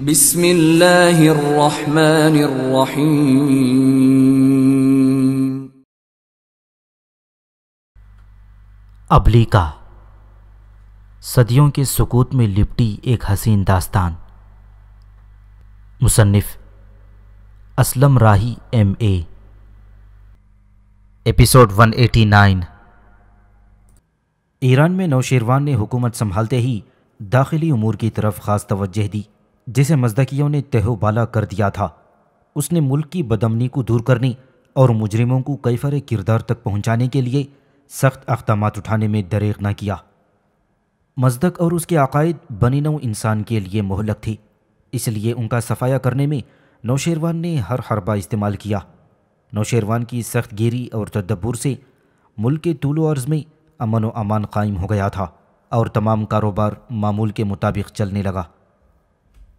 बिस्मिल्लाहिर्रहमानिर्रहीम अबलीका सदियों के सुकूत में लिपटी एक हसीन दास्तान मुसन्फ़ Aslam Rahi M A episode 189 Iran में नौशेरवान ने हुकूमत संभालते ही दाखिली उमूर की तरफ खास तवज्जह दी जिसे मजदकियों ने तहोबाला कर दिया था उसने मुल्क की बदमनी को दूर करने और मुजरिमों को कई फरे किरदार तक पहुंचाने के लिए सख्त अकदाम उठाने में दरेग न किया मजदक और उसके अकायद बनी नौ इंसान के लिए मोहलक थी इसलिए उनका सफाया करने में नौशेरवान ने हर हरबा इस्तेमाल किया नौशेरवान की सख्त गिरी और तदब्बर से मुल्क के तूलो अर्ज़ में अमन व अमान कायम हो गया था और तमाम कारोबार मामूल के मुताबिक चलने लगा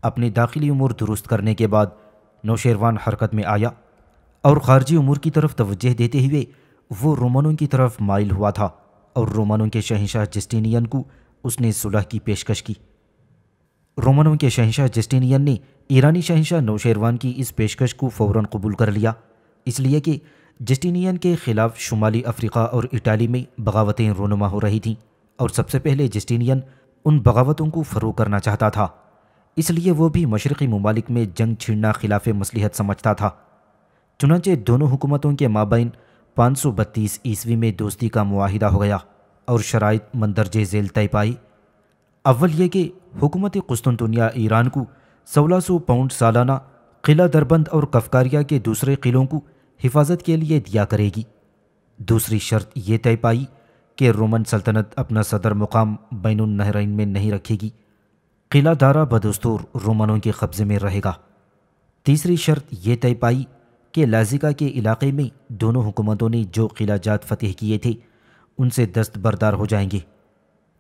अपनी दाखिली उमूर दुरुस्त करने के बाद नौशेरवान हरकत में आया और ख़ारजी उमूर की तरफ तवज्जह देते हुए वो रोमनों की तरफ माइल हुआ था और रोमानों के शहनशाह जस्टिनियन को उसने सुलह की पेशकश की रोमनों के शहनशाह जस्टिनियन ने ईरानी शहनशाह नौशेरवान की इस पेशकश को फ़ौर कबूल कर लिया इसलिए कि जस्टिनियन के ख़िलाफ़ शुमाली अफ्रीका और इटाली में बगावतें रोनुमा हो रही थीं और सबसे पहले जस्टिनियन उन बगावतों को फरोह करना चाहता था इसलिए वो भी मशरक़ी ममालिक में जंग छिड़ना खिलाफ मसलहत समझता था चुनाचे दोनों हुकूमतों के माबाइन पाँच सौ बत्तीस ईस्वी में दोस्ती का माहिदा हो गया और शराइ मंदरजे झेल तय पाई अव्वल ये कि हुकूमत कुस्तुनतनिया ईरान को सोलह सौ पाउंड सालाना किला दरबंद और कफकारिया के दूसरे किलों को हिफाजत के लिए दिया करेगी दूसरी शर्त यह तय पाई कि रोमन सल्तनत अपना सदर मुकाम बैन नहरइन में नहीं रखेगी किला दारा बदस्तूर रोमनों के कब्ज़े में रहेगा तीसरी शर्त ये तय पाई कि लाजिका के इलाके में दोनों हुकूमतों ने जो किला जात फतेह किए थे उनसे दस्तबरदार हो जाएंगे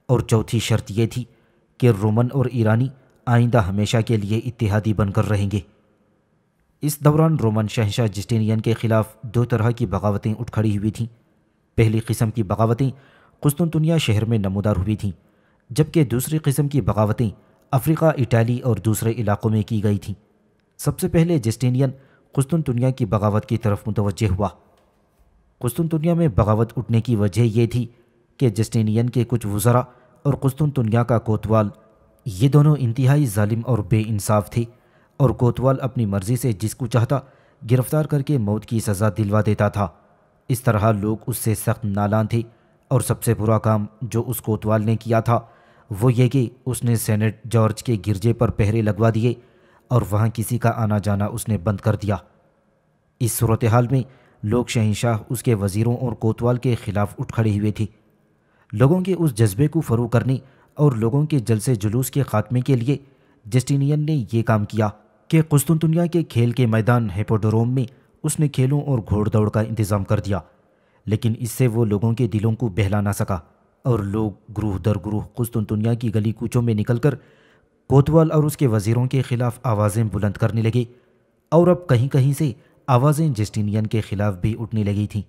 और चौथी शर्त यह थी कि रोमन और ईरानी आइंदा हमेशा के लिए इतिहादी बनकर रहेंगे इस दौरान रोमन शहशाह जस्टिनियन के ख़िलाफ़ दो तरह की बगावतें उठ खड़ी हुई थीं पहली किस्म की बगावतें कुस्तुनतुनिया शहर में नमोदार हुई थीं जबकि दूसरी किस्म की बगावतें अफ्रीका इटाली और दूसरे इलाकों में की गई थी सबसे पहले जस्टिनियन कुस्तुनतुनिया की बगावत की तरफ मुतवजह हुआ कुस्तुनतुनिया में बगावत उठने की वजह यह थी कि जस्टिनियन के कुछ वज़रा और कुस्तुनतुनिया का कोतवाल ये दोनों इंतहाई ालिम और बेानसाफ थे और कोतवाल अपनी मर्ज़ी से जिसको चाहता गिरफ़्तार करके मौत की सज़ा दिलवा देता था इस तरह लोग उससे सख्त नालान थे और सबसे बुरा काम जो उस कोतवाल ने किया था वो ये कि उसने सेनेट जॉर्ज के गिरजे पर पहरे लगवा दिए और वहाँ किसी का आना जाना उसने बंद कर दिया इस सूरत हाल में लोग शहनशाह उसके वज़ीरों और कोतवाल के ख़िलाफ़ उठ खड़े हुए थे लोगों के उस जज्बे को फ़रू करने और लोगों के जलसे जुलूस के ख़ात्मे के लिए जस्टिनियन ने यह काम किया कि कुस्तुनतुनिया के खेल के मैदान हेपोडोरोम में उसने खेलों और घोड़ दौड़ का इंतज़ाम कर दिया लेकिन इससे वो लोगों के दिलों को बहला ना सका और लोग ग्रूह दर ग्रूह कुस्तुन दुनिया की गली कूचों में निकलकर कोतवाल और उसके वजीरों के खिलाफ आवाज़ें बुलंद करने लगे और अब कहीं कहीं से आवाज़ें जस्टिनियन के खिलाफ भी उठने लगी थीं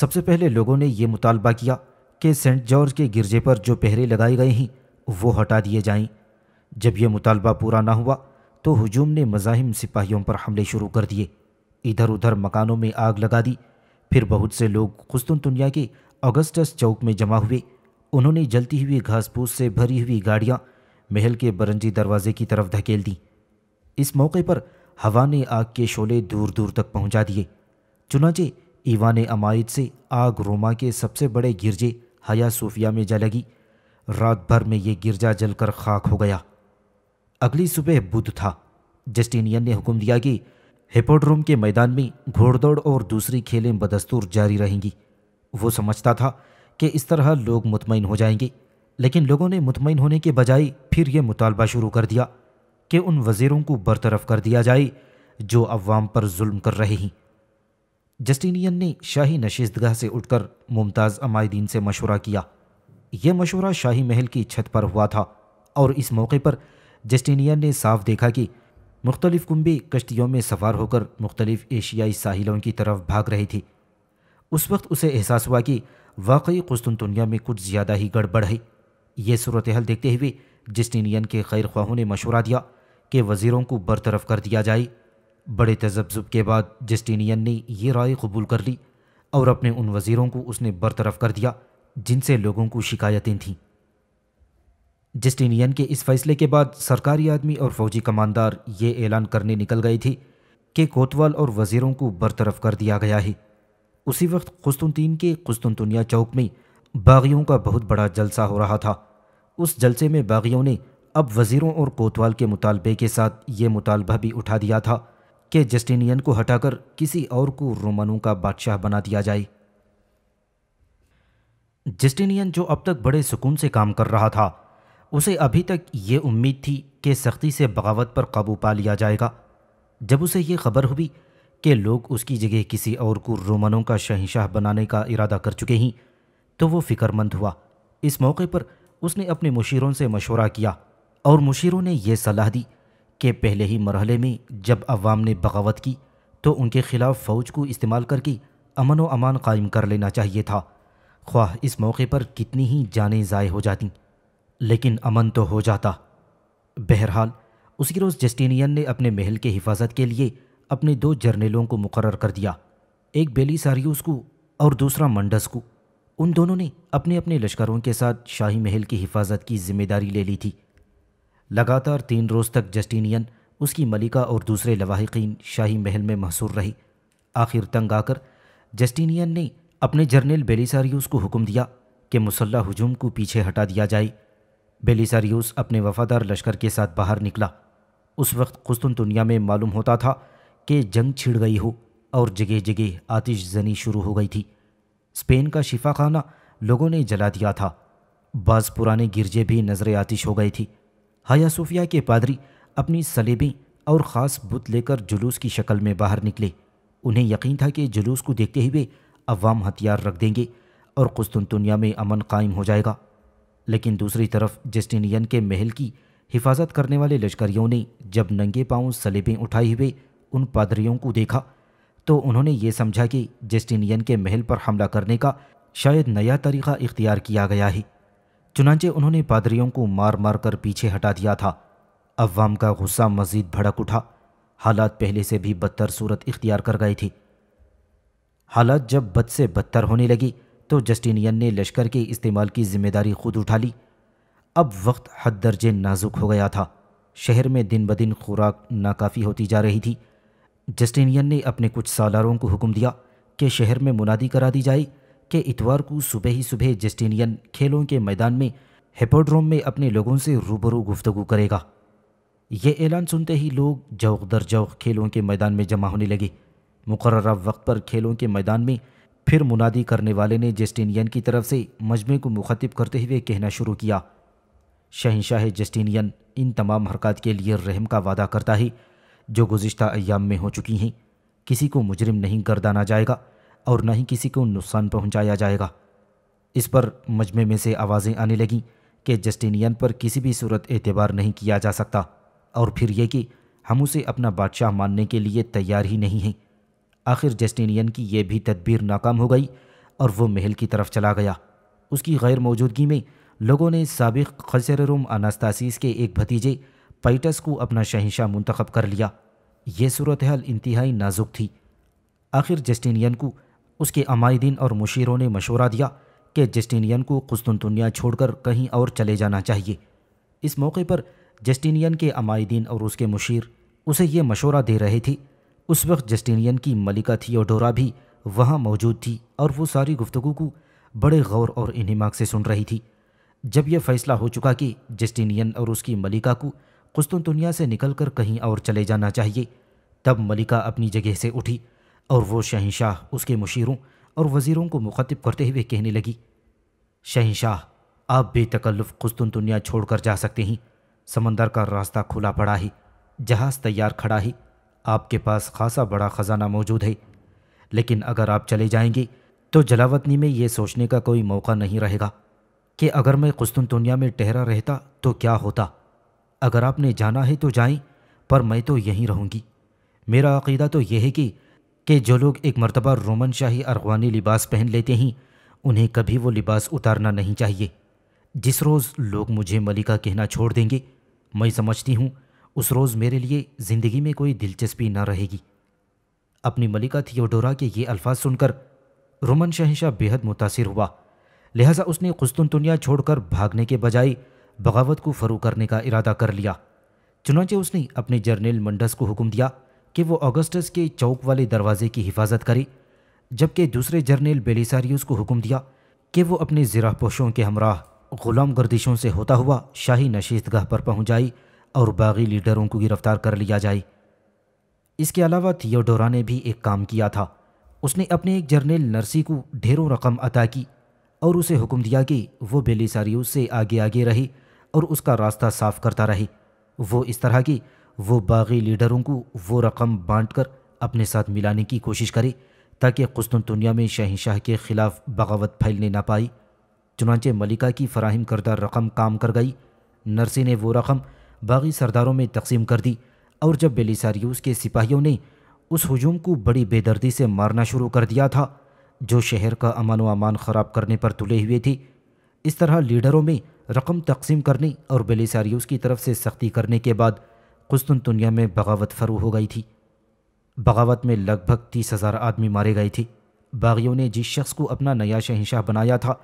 सबसे पहले लोगों ने ये मुतालबा किया कि सेंट जॉर्ज के गिरजे पर जो पहरे लगाए गए हैं वो हटा दिए जाएं। जब यह मुतालबा पूरा ना हुआ तो हजूम ने मजाहिम सिपाहियों पर हमले शुरू कर दिए इधर उधर मकानों में आग लगा दी फिर बहुत से लोग खुस्तुन दुनिया के ऑगस्टस चौक में जमा हुए उन्होंने जलती हुई घास फूस से भरी हुई गाड़ियां महल के बरंजी दरवाजे की तरफ धकेल दी इस मौके पर हवा ने आग के शोले दूर दूर तक पहुंचा दिए चुनाचे ईवान अमायद से आग रोमा के सबसे बड़े गिरजे हया सूफिया में जा लगी रात भर में ये गिरजा जलकर खाक हो गया अगली सुबह बुध था जस्टिनियन ने हुक्म दिया कि हिपोड्रोम के मैदान में घोड़दौड़ और दूसरी खेलें बदस्तूर जारी रहेंगी वो समझता था कि इस तरह लोग मुतमिन हो जाएंगे लेकिन लोगों ने मुतमिन होने के बजाय फिर यह मुतालबा शुरू कर दिया कि उन वज़ीरों को बरतरफ कर दिया जाए जो अवाम पर जुल्म कर रहे हैं जस्टिनियन ने शाही नशिस्तगाह से उठकर मुमताज़ अमायदीन से मशवरा किया यह मशवरा शाही महल की छत पर हुआ था और इस मौके पर जस्टिनियन ने साफ देखा कि मुख्तलिफ़ कुंबे कश्तियों में सवार होकर मुख्तलिफ़ एशियाई साहिलों की तरफ भाग रहे थे उस वक्त उसे एहसास हुआ कि वाकई कुस्तुनतुनिया में कुछ ज़्यादा ही गड़बड़ है ये सूरत हाल देखते हुए जस्टिनियन के खैर ख्वाहों ने मशवरा दिया कि वज़ीरों को बरतरफ कर दिया जाए बड़े तजब्जुब के बाद जस्टिनियन ने यह राय कबूल कर ली और अपने उन वज़ीरों को उसने बरतरफ कर दिया जिनसे लोगों को शिकायतें थीं जस्टिनियन के इस फैसले के बाद सरकारी आदमी और फौजी कमांडर ये ऐलान करने निकल गए थे कि कोतवाल और वज़ीरों को बरतरफ कर दिया गया है उसी वक्त कुस्तुनतीन के कुस्तुनतुनिया चौक में बागियों का बहुत बड़ा जलसा हो रहा था उस जलसे में बागियों ने अब वज़ीरों और कोतवाल के मुतालबे के साथ ये मुतालबा भी उठा दिया था कि जस्टिनियन को हटाकर किसी और को रोमनों का बादशाह बना दिया जाए जस्टिनियन जो अब तक बड़े सुकून से काम कर रहा था उसे अभी तक ये उम्मीद थी कि सख्ती से बगावत पर काबू पा लिया जाएगा जब उसे ये खबर हुई कि लोग उसकी जगह किसी और को रोमनों का शहनशाह बनाने का इरादा कर चुके हैं तो वो फिक्रमंद हुआ इस मौके पर उसने अपने मुशीरों से मशवरा किया और मुशीरों ने यह सलाह दी कि पहले ही मरहले में जब अवाम ने बगावत की तो उनके खिलाफ फ़ौज को इस्तेमाल करके अमन व अमान कायम कर लेना चाहिए था ख्वाह इस मौके पर कितनी ही जानें ज़ाय हो जाती लेकिन अमन तो हो जाता बहरहाल उसी रोज़ जस्टिनियन ने अपने महल के हिफाजत के लिए अपने दो जर्नेलों को मुकर कर दिया एक बेलीसारियोस को और दूसरा मंडस को उन दोनों ने अपने अपने लश्करों के साथ शाही महल की हिफाजत की जिम्मेदारी ले ली थी लगातार तीन रोज़ तक जस्टिनियन उसकी मलिका और दूसरे लवाहिकीन शाही महल में महसूर रही आखिर तंग आकर जस्टिनियन ने अपने जर्नल बेलीसारियोस को हुक्म दिया कि मुसल्ला हजूम को पीछे हटा दिया जाए बेलीसारियोस अपने वफादार लश्कर के साथ बाहर निकला उस वक्त कुस्तुन दुनिया में मालूम होता था कि जंग छिड़ गई हो और जगह जगह आतिशजनी शुरू हो गई थी स्पेन का शिफा खाना लोगों ने जला दिया था बाज़ पुराने गिरजे भी नजर आतिश हो गई थी हया सूफिया के पादरी अपनी सलेबें और ख़ास बुत लेकर जुलूस की शक्ल में बाहर निकले उन्हें यकीन था कि जुलूस को देखते हुए अवाम हथियार रख देंगे और कुस्तुनतुनिया में अमन कायम हो जाएगा लेकिन दूसरी तरफ जस्टिनियन के महल की हिफाजत करने वाले लश्करियों ने जब नंगे पाँव सलेबें उठाई हुए उन पादरियों को देखा तो उन्होंने ये समझा कि जस्टिनियन के महल पर हमला करने का शायद नया तरीक़ा इख्तियार किया गया है चुनाचे उन्होंने पादरियों को मार मार कर पीछे हटा दिया था अवाम का गुस्सा मजीद भड़क उठा हालात पहले से भी बदतर सूरत इख्तियार कर गए थे हालात जब बद से बदतर होने लगी तो जस्टिनियन ने लश्कर के इस्तेमाल की जिम्मेदारी खुद उठा ली अब वक्त हद दर्जे नाजुक हो गया था शहर में दिन ब दिन खुराक नाकाफ़ी होती जा रही थी जस्टिनियन ने अपने कुछ सालारों को हुक्म दिया कि शहर में मुनादी करा दी जाए कि इतवार को सुबह ही सुबह जस्टिनियन खेलों के मैदान में हेपोड्रोम में अपने लोगों से रूबरू गुफ्तगु करेगा यह ऐलान सुनते ही लोग जौक दर जौक खेलों के मैदान में जमा होने लगे मुकर वक्त पर खेलों के मैदान में फिर मुनादी करने वाले ने जस्टिनियन की तरफ से मजमे को मुखातिब करते हुए कहना शुरू किया शहनशाह जस्टिनियन इन तमाम हरकत के लिए रहम का वादा करता है जो गुज्त अयाम में हो चुकी हैं किसी को मुजरिम नहीं गर्दाना जाएगा और न ही किसी को नुकसान पहुंचाया जाएगा इस पर मजमे में से आवाज़ें आने लगीं कि जस्टिनियन पर किसी भी सूरत एतबार नहीं किया जा सकता और फिर यह कि हम उसे अपना बादशाह मानने के लिए तैयार ही नहीं हैं आखिर जस्टिनियन की यह भी तदबीर नाकाम हो गई और वह महल की तरफ चला गया उसकी गैर मौजूदगी में लोगों ने सबक खसर रूम अनास्तासीस के एक भतीजे फाइटस को अपना शहनशाह मंतखब कर लिया ये सूरत हाल इंतहाई नाजुक थी आखिर जस्टिनियन को उसके अमायदीन और मुशीरों ने मशवरा दिया कि जस्टिनियन को कुस्तुनतुनिया छोड़कर कहीं और चले जाना चाहिए इस मौके पर जस्टिनियन के अमायदीन और उसके मुशीर उसे ये मशवरा दे रहे थे उस वक्त जस्टिनियन की मलिका थियोडोरा भी वहाँ मौजूद थी और वो सारी गुफ्तु को बड़े गौर और इनमाक से सुन रही थी जब यह फैसला हो चुका कि जस्टिनियन और उसकी मलिका को कुस्तुनतुनिया से निकलकर कहीं और चले जाना चाहिए तब मलिका अपनी जगह से उठी और वो शहनशाह उसके मुशीरों और वज़ीरों को मुखातिब करते हुए कहने लगी शहनशाह आप बेतकल्लुफ़ कुस्तुनतुनिया छोड़कर जा सकते हैं समंदर का रास्ता खुला पड़ा है जहाज़ तैयार खड़ा है आपके पास खासा बड़ा ख़जाना मौजूद है लेकिन अगर आप चले जाएंगे तो जलावतनी में ये सोचने का कोई मौका नहीं रहेगा कि अगर मैं कुस्तुनतुनिया में ठहरा रहता तो क्या होता अगर आपने जाना है तो जाएं पर मैं तो यहीं रहूँगी मेरा अकीदा तो यह है कि के जो लोग एक मरतबा रोमन शाही अरगवानी लिबास पहन लेते हैं उन्हें कभी वो लिबास उतारना नहीं चाहिए जिस रोज़ लोग मुझे मलिका कहना छोड़ देंगे मैं समझती हूँ उस रोज़ मेरे लिए ज़िंदगी में कोई दिलचस्पी ना रहेगी अपनी मलिका थियोडोरा के ये अल्फाज सुनकर रोमन शहनशाह बेहद मुतासर हुआ लिहाजा उसने खुस्तुनतुनिया छोड़कर भागने के बजाय बगावत को फरू करने का इरादा कर लिया चुनाचे उसने अपने जर्नल मंडस को हुक्म दिया कि वो ऑगस्टस के चौक वाले दरवाजे की हिफाजत करे जबकि दूसरे जर्नल बेलिसारियस को हुक्म दिया कि वो अपने ज़रा पोशों के हमराह ग़ुलाम गर्दिशों से होता हुआ शाही नशीतगाह पर पहुँच जाए और बागी लीडरों को गिरफ्तार कर लिया जाए इसके अलावा थियोडोरा ने भी एक काम किया था उसने अपने एक जर्नल नर्सी को ढेरों रकम अता की और उसे हुक्म दिया कि वो बेलिसारियस से आगे आगे रही और उसका रास्ता साफ करता रहे वो इस तरह की वो बागी लीडरों को वो रकम बांटकर अपने साथ मिलाने की कोशिश करे ताकि कुस्तुनतुनिया में शहनशाह के ख़िलाफ़ बगावत फैलने ना पाई चुनाचे मलिका की फराहम करदा रकम काम कर गई नरसी ने वो रकम बागी सरदारों में तकसीम कर दी और जब बेलिसारियूस के सिपाहियों ने उस हजूम को बड़ी बेदर्दी से मारना शुरू कर दिया था जो शहर का अमन व अमान ख़राब करने पर तुले हुए थे इस तरह लीडरों में रकम तकसीम करने और बेलिसारियोस की तरफ से सख्ती करने के बाद कुस्तुनतुनिया में बगावत फरू हो गई थी बगावत में लगभग तीस हज़ार आदमी मारे गए थे बागियों ने जिस शख्स को अपना नया शहनशाह बनाया था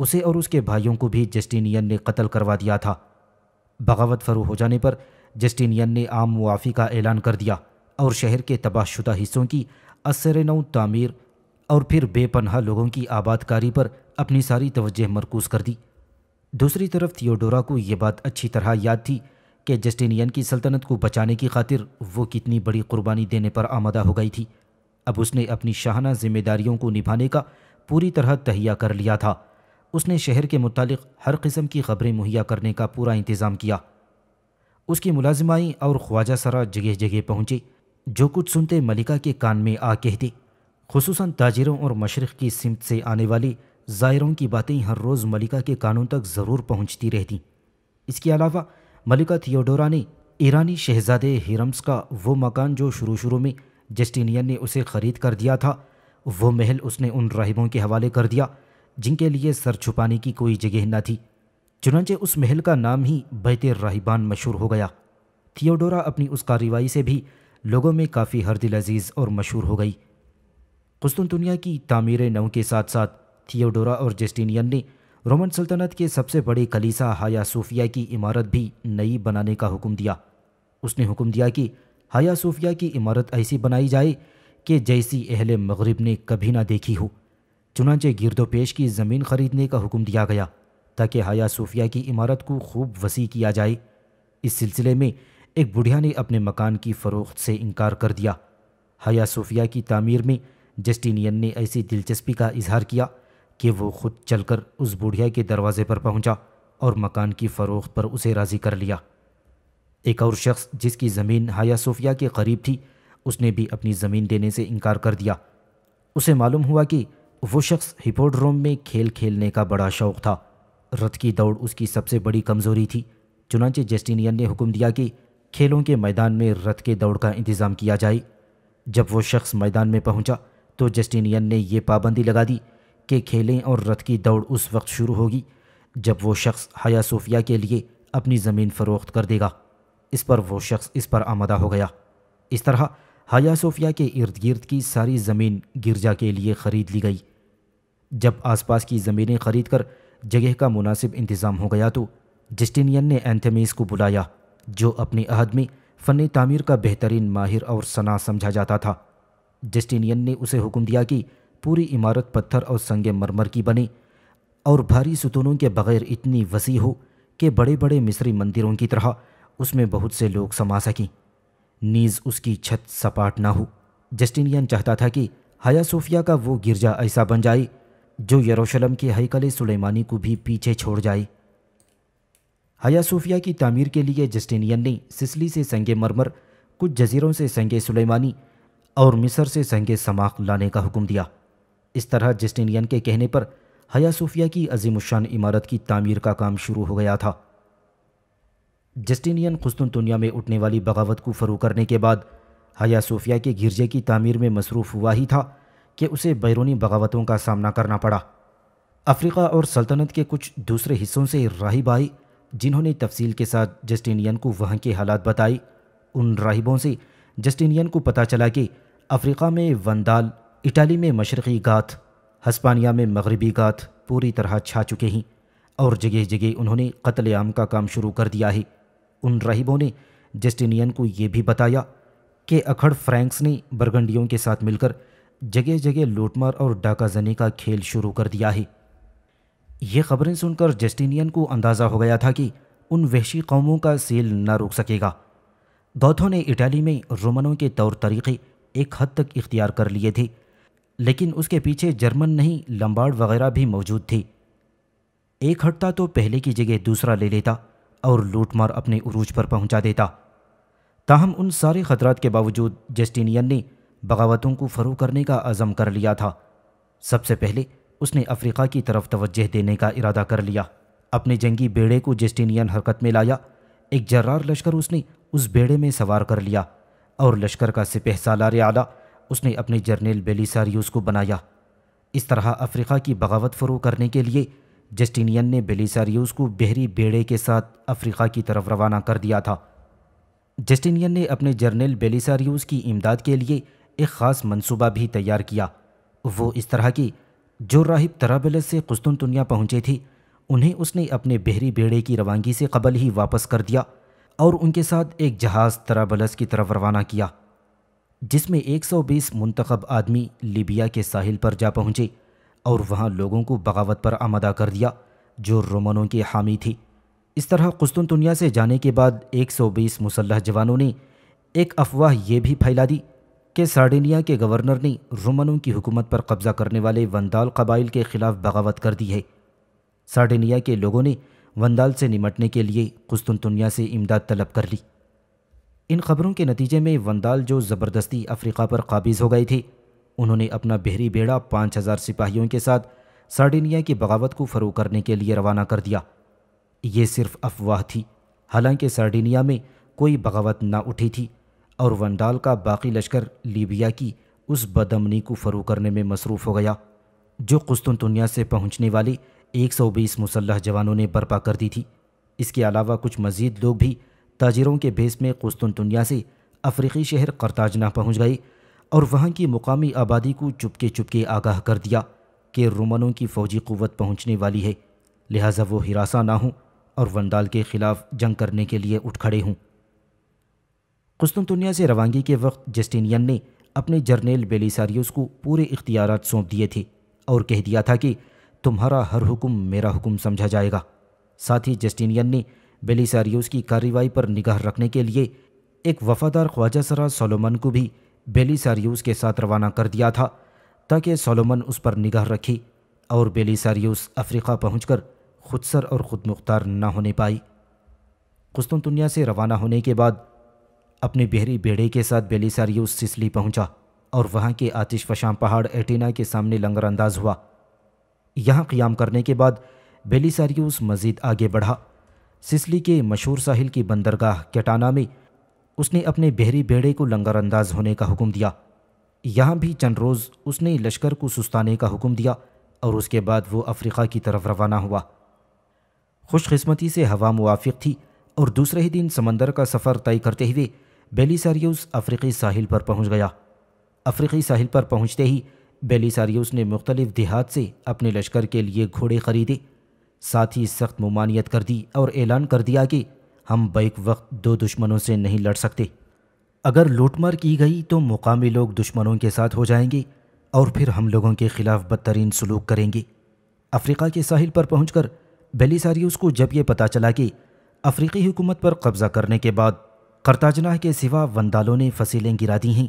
उसे और उसके भाइयों को भी जस्टिनियन ने कत्ल करवा दिया था बगावत फरू हो जाने पर जस्टिनियन ने आम मुआफ़ी का ऐलान कर दिया और शहर के तबाहशुदा हिस्सों की असर नौ तामीर और फिर बेपनहा लोगों की आबादकारी पर अपनी सारी तवज्जह मरकूज कर दी दूसरी तरफ थियोडोरा को ये बात अच्छी तरह याद थी कि जस्टिनियन की सल्तनत को बचाने की खातिर वो कितनी बड़ी कुर्बानी देने पर आमदा हो गई थी अब उसने अपनी शाहाना जिम्मेदारियों को निभाने का पूरी तरह तहिया कर लिया था उसने शहर के मुतालिक हर किस्म की खबरें मुहैया करने का पूरा इंतज़ाम किया उसकी मुलाजिमाई और ख्वाजा सरा जगह जगह पहुँचे जो कुछ सुनते मलिका के कान में आ कहते खसूस ताजिरों और मशरक़ की सिमत से आने वाली जायरों की बातें हर रोज़ मलिका के कानों तक ज़रूर पहुंचती रहती इसके अलावा मलिका थियोडोरा ने ईरानी शहजादे हिरम्स का वो मकान जो शुरू शुरू में जस्टिनियन ने उसे ख़रीद कर दिया था वो महल उसने उन राहिबों के हवाले कर दिया जिनके लिए सर छुपाने की कोई जगह न थी चुनाचे उस महल का नाम ही बैत राहिबान मशहूर हो गया थियोडोरा अपनी उस कार्रवाई से भी लोगों में काफ़ी हरदिल अजीज़ और मशहूर हो गई कुस्तुन दुनिया की तामीर नव के साथ साथ थियोडोरा और जस्टिनियन ने रोमन सल्तनत के सबसे बड़े कलीसा हाया सूफिया की इमारत भी नई बनाने का हुक्म दिया उसने हुक्म दिया कि हाया सूफिया की इमारत ऐसी बनाई जाए कि जैसी अहल मगरब ने कभी ना देखी हो चुनाचे गिरदोपेश की ज़मीन खरीदने का हुक्म दिया गया ताकि हाया सूफिया की इमारत को खूब वसी किया जाए इस सिलसिले में एक बुढ़िया ने अपने मकान की फ़रोख्त से इनकार कर दिया हया सूफिया की तामीर में जस्टिनियन ने ऐसी दिलचस्पी का इजहार किया कि वो खुद चलकर उस बूढ़िया के दरवाजे पर पहुंचा और मकान की फ़रोख्त पर उसे राज़ी कर लिया एक और शख्स जिसकी ज़मीन हाया सूफिया के करीब थी उसने भी अपनी ज़मीन देने से इनकार कर दिया उसे मालूम हुआ कि वो शख्स हिपोड्रोम में खेल खेलने का बड़ा शौक़ था रथ की दौड़ उसकी सबसे बड़ी कमज़ोरी थी चुनाचे जस्टिनियन ने हुक्म दिया कि खेलों के मैदान में रथ के दौड़ का इंतज़ाम किया जाए जब वो शख्स मैदान में पहुंचा तो जस्टिनियन ने यह पाबंदी लगा दी के खेलें और रथ की दौड़ उस वक्त शुरू होगी जब वो शख्स हया सूफिया के लिए अपनी ज़मीन फ़रोख्त कर देगा इस पर वो शख्स इस पर आमदा हो गया इस तरह हया सूफिया के इर्द गिर्द की सारी ज़मीन गिरजा के लिए ख़रीद ली गई जब आसपास की ज़मीनें खरीद कर जगह का मुनासिब इंतज़ाम हो गया तो जस्टिनियन ने एंथमीज़ को बुलाया जो अपने अहद में फ़न तामीर का बेहतरीन माहिर और सना समझा जाता था जस्टिनियन ने उसे हुक्म दिया कि पूरी इमारत पत्थर और संग मरमर की बनी और भारी सुतूनों के बगैर इतनी वसी हो कि बड़े बड़े मिस्री मंदिरों की तरह उसमें बहुत से लोग समा सकें नीज उसकी छत सपाट ना हो जस्टिनियन चाहता था कि हया सूफिया का वो गिरजा ऐसा बन जाए जो यरूशलेम के हैकल सुलेमानी को भी पीछे छोड़ जाए हया सूफिया की तामीर के लिए जस्टिनियन ने सिसली से संगे मरमर कुछ जजीरों से संगे सुलेमानी और मिस्र से संगे समाख लाने का हुक्म दिया इस तरह जस्टिनियन के कहने पर हया सूफिया की अजीमशान इमारत की तामीर का काम शुरू हो गया था जस्टिनियन दुनिया में उठने वाली बगावत को फरू करने के बाद हया सूफिया के गिरजे की तामीर में मसरूफ़ हुआ ही था कि उसे बैरूनी बगावतों का सामना करना पड़ा अफ्रीका और सल्तनत के कुछ दूसरे हिस्सों से राहिब आई जिन्होंने तफसील के साथ जस्टिनियन को वहाँ के हालात बताए उन राहिबों से जस्टिनियन को पता चला कि अफ्रीका में वंदाल इटाली में मशरक़ी गाथ हस्पानिया में मगरबी गाथ पूरी तरह छा चुके हैं और जगह जगह उन्होंने कत्ल आम का काम शुरू कर दिया है उन रहीबों ने जस्टिनियन को ये भी बताया कि अखड़ फ्रैंक्स ने बरगंडियों के साथ मिलकर जगह जगह लूटमार और डाका जने का खेल शुरू कर दिया है ये खबरें सुनकर जस्टिनियन को अंदाज़ा हो गया था कि उन वहशी कौमों का सेल न रोक सकेगा गौथों ने इटाली में रोमनों के तौर तरीक़े एक हद तक इख्तियार कर लिए थे लेकिन उसके पीछे जर्मन नहीं लंबाड़ वगैरह भी मौजूद थी एक हटता तो पहले की जगह दूसरा ले लेता और लूटमार अपने उरूज पर पहुंचा देता ताहम उन सारे खतरात के बावजूद जस्टिनियन ने बगावतों को फ़रू करने का अज़म कर लिया था सबसे पहले उसने अफ्रीका की तरफ तवज्जह देने का इरादा कर लिया अपने जंगी बेड़े को जस्टिनियन हरकत में लाया एक जर्रार लश्कर उसने उस बेड़े में सवार कर लिया और लश्कर का सिपह सालार आला उसने अपने जर्नल बेलीसारियोस को बनाया इस तरह अफ्रीका की बगावत फरो करने के लिए जस्टिनियन ने बेलीसारियोस को बहरी बेड़े के साथ अफ्रीका की तरफ रवाना कर दिया था जस्टिनियन ने अपने जर्नल बेलीसारियोस की इमदाद के लिए एक ख़ास मनसूबा भी तैयार किया वो इस तरह की जो राहिब तराबलस से कुस्तुनतुनिया पहुँचे थी उन्हें उसने अपने बहरी बेड़े की रवानगी से कबल ही वापस कर दिया और उनके साथ एक जहाज़ तराबलस की तरफ रवाना किया जिसमें 120 मुंतखब आदमी लीबिया के साहिल पर जा पहुंचे और वहां लोगों को बगावत पर आमदा कर दिया जो रोमनों की हामी थी इस तरह कुस्तुनतुनिया से जाने के बाद 120 मुसलह जवानों ने एक अफवाह ये भी फैला दी कि सार्डिनिया के गवर्नर ने रोमनों की हुकूमत पर कब्ज़ा करने वाले वंदाल कबाइल के ख़िलाफ़ बगावत कर दी है सार्डिनिया के लोगों ने वंदाल से निमटने के लिए कुस्तुनतुनिया से इमदाद तलब कर ली इन खबरों के नतीजे में वंदाल जो ज़बरदस्ती अफ्रीका पर काबिज़ हो गई थी उन्होंने अपना बहरी बेड़ा पाँच हज़ार सिपाहियों के साथ सार्डिनिया की बगावत को फरोह करने के लिए रवाना कर दिया ये सिर्फ अफवाह थी हालांकि सार्डिनिया में कोई बगावत ना उठी थी और वंडाल का बाकी लश्कर लीबिया की उस बदमनी को फ़रू करने में मसरूफ़ हो गया जो कुस्तुनतुनिया से पहुंचने वाली 120 मुसल्ह जवानों ने बर्पा कर दी थी इसके अलावा कुछ मज़ीद लोग भी ताजिरों के भेस में कुस्तुनतुनिया से अफ्रीकी शहर करताजना पहुंच गए और वहां की मुकामी आबादी को चुपके चुपके आगाह कर दिया कि रोमनों की फ़ौजी क़वत पहुंचने वाली है लिहाजा वो हिरासा ना हों और वंदाल के ख़िलाफ़ जंग करने के लिए उठ खड़े हों कुस्तुनतुनिया से रवानगी के वक्त जस्टिनियन ने अपने जर्नेल बेलिसारियस को पूरे इख्तियार सौंप दिए थे और कह दिया था कि तुम्हारा हर हुक्म मेरा हुक्म समझा जाएगा साथ ही जस्टिनियन ने बेलीसारियोस की कार्रवाई पर निगाह रखने के लिए एक वफादार ख्वाजा सरा सोलोमन को भी बेलीसारियोस के साथ रवाना कर दिया था ताकि सोलोमन उस पर निगाह रखी और बेलीसारियोस अफ्रीका पहुंचकर खुदसर और ख़ुद मुख्तार न होने पाई कुस्तुनतुनिया से रवाना होने के बाद अपने बहरी बेड़े के साथ बेलीसारियोस सिसली पहुंचा और वहाँ के आतिशफशां पहाड़ एटीना के सामने लंगरअंदाज हुआ यहाँ क़्याम करने के बाद बेलीसारियोस मज़ीद आगे बढ़ा सिसली के मशहूर साहिल की बंदरगाह कैटाना में उसने अपने बहरी बेड़े को लंगरअंदाज होने का हुक्म दिया यहाँ भी चंद रोज़ उसने लश्कर को सुस्ताने का हुक्म दिया और उसके बाद वो अफ्रीका की तरफ रवाना हुआ खुशकस्मती से हवा मुआफ़ थी और दूसरे ही दिन समंदर का सफ़र तय करते हुए बेलीसारियस अफ्रीकी साहिल पर पहुँच गया अफ्रीकी साहिल पर पहुँचते ही बेलीसारियस ने मुख्तलिफ़ देहात से अपने लश्कर के लिए घोड़े ख़रीदे साथ ही सख्त ममानियत कर दी और ऐलान कर दिया कि हम बैक वक्त दो दुश्मनों से नहीं लड़ सकते अगर लूटमार की गई तो मुकामी लोग दुश्मनों के साथ हो जाएंगे और फिर हम लोगों के ख़िलाफ़ बदतरीन सलूक करेंगे अफ्रीका के साहिल पर पहुंचकर बेलीसारियस को जब यह पता चला कि अफ्रीकी हुकूमत पर कब्ज़ा करने के बाद करताजनाह के सिवा वंदालों ने फसीलें गिरा दी हैं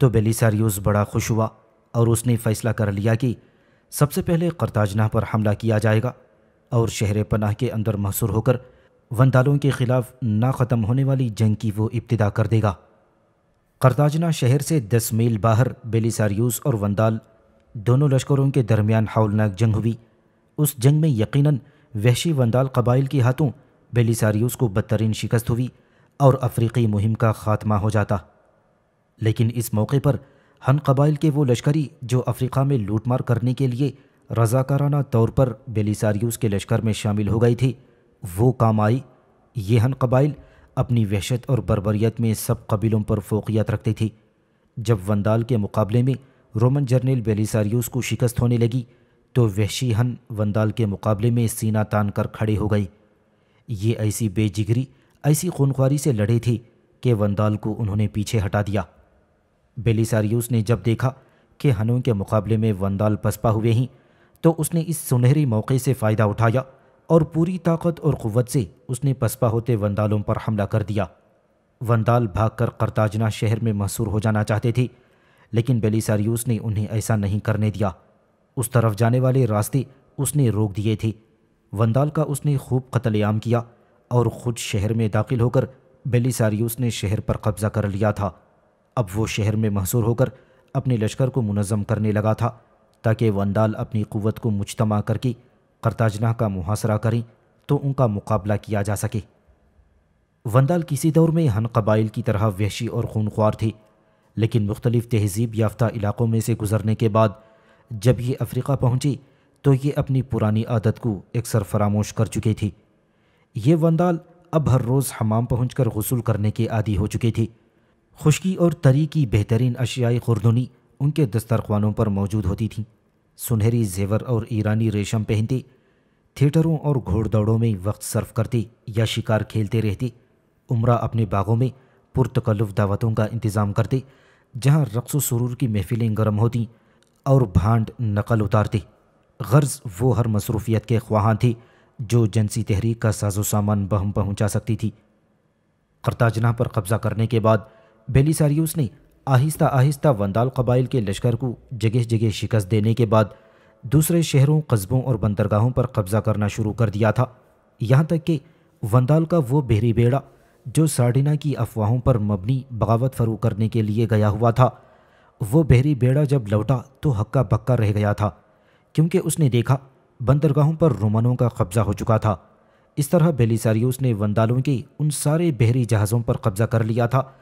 तो बेलीसारियस बड़ा खुश हुआ और उसने फ़ैसला कर लिया कि सबसे पहले करताजनाह पर हमला किया जाएगा और शहर पनाह के अंदर महसूर होकर वंदालों के खिलाफ ना ख़त्म होने वाली जंग की वो इब्तदा कर देगा करताजना शहर से दस मील बाहर बेलीसारियूस और वंदाल दोनों लश्करों के दरमियान हाउलनाक जंग हुई उस जंग में यकीनन वहशी वंदाल कबाइल के हाथों बेलीसारियूस को बदतरीन शिकस्त हुई और अफ्रीकी मुहिम का खात्मा हो जाता लेकिन इस मौके पर हन कबाइल के वो लश्करी जो अफ्रीका में लूटमार करने के लिए रजाकाराना तौर पर बेलिसारियूस के लश्कर में शामिल हो गई थी वो काम आई हन कबाइल अपनी वहशत और बरबरीत में सब कबीलों पर फोकियत रखती थी जब वंदाल के मुकाबले में रोमन जर्नल बेलिसारियूस को शिकस्त होने लगी तो वहशी हन वंदाल के मुकाबले में सीना तान कर खड़े हो गई ये ऐसी बेजिगरी ऐसी खूनख्वारी से लड़ी थी कि वंदाल को उन्होंने पीछे हटा दिया बेलिसारियूस ने जब देखा कि हनों के मुकाबले में वंदाल पसपा हुए हैं तो उसने इस सुनहरे मौके से फ़ायदा उठाया और पूरी ताकत और क़वत से उसने पसपा होते वंदालों पर हमला कर दिया वंदाल भागकर करताजना शहर में मसूर हो जाना चाहते थे लेकिन बेलीसारियूस ने उन्हें ऐसा नहीं करने दिया उस तरफ जाने वाले रास्ते उसने रोक दिए थे वंदाल का उसने खूब कतलेआम किया और ख़ुद शहर में दाखिल होकर बेलीसारियूस ने शहर पर कब्ज़ा कर लिया था अब वो शहर में मसूर होकर अपने लश्कर को मुनज़म करने लगा था ताकि वंदाल अपनी क़वत को मुजतमा करके करताजना का मुहासरा करें तो उनका मुकाबला किया जा सके वंदाल किसी दौर में हन कबाइल की तरह वहशी और खूनख्वार थे लेकिन मुख्तलिफ़ तहजीब याफ्ता इलाक़ों में से गुज़रने के बाद जब ये अफ्रीका पहुँचे तो ये अपनी पुरानी आदत को अक्सर फरामोश कर चुके थे ये वंदाल अब हर रोज़ हमाम पहुँच कर गसूल करने के आदि हो चुके थे खुशकी और तरी की बेहतरीन अशियाई खुरदनी उनके दस्तरखानों पर मौजूद होती थी सुनहरी जेवर और ईरानी रेशम पहनती थिएटरों और घोड़दौड़ों में वक्त सर्फ करती या शिकार खेलते रहती उम्र अपने बागों में पुरतकल्लुफ दावतों का इंतज़ाम करती जहाँ रक्स सुरूर की महफिलें गर्म होती और भांड नकल उतारती गर्ज वो हर मसरूफियत के ख्वाहान थी जो जनसी तहरीक का साजो सामान बहम पहुँचा सकती थी करताजना पर कब्ज़ा करने के बाद बेलीसारियोस ने आहिस्ता आहिस्ता वंदाल कबाइल के लश्कर को जगह जगह शिकस्त देने के बाद दूसरे शहरों कस्बों और बंदरगाहों पर कब्ज़ा करना शुरू कर दिया था यहाँ तक कि वंदाल का वो बहरी बेड़ा जो साडिना की अफवाहों पर मबनी बगावत फरू करने के लिए गया हुआ था वो बहरी बेड़ा जब लौटा तो हक्का बक्का रह गया था क्योंकि उसने देखा बंदरगाहों पर रोमनों का कब्ज़ा हो चुका था इस तरह बेलिसारियोस ने वंदालों के उन सारे बहरी जहाज़ों पर कब्ज़ा कर लिया था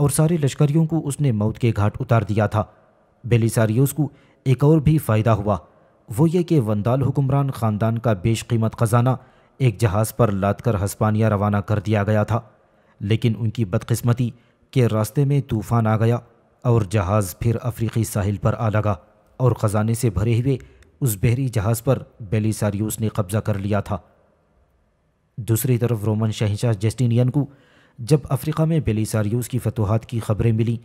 और सारे लश्करियों को उसने मौत के घाट उतार दिया था बेलिसारियोस को एक और भी फ़ायदा हुआ वो ये कि वंदाल हुक्मरान ख़ानदान का बेशकीमत ख़जाना एक जहाज़ पर लाद कर हस्पानिया रवाना कर दिया गया था लेकिन उनकी बदकस्मती के रास्ते में तूफ़ान आ गया और जहाज़ फिर अफ्रीकी साहिल पर आ लगा और ख़जाने से भरे हुए उस बहरी जहाज़ पर बेलिसारियोस ने कब्ज़ा कर लिया था दूसरी तरफ रोमन शहनशाह जस्टिनियन को जब अफ्रीका में बेलीसारियोस की फतवाहत की खबरें मिली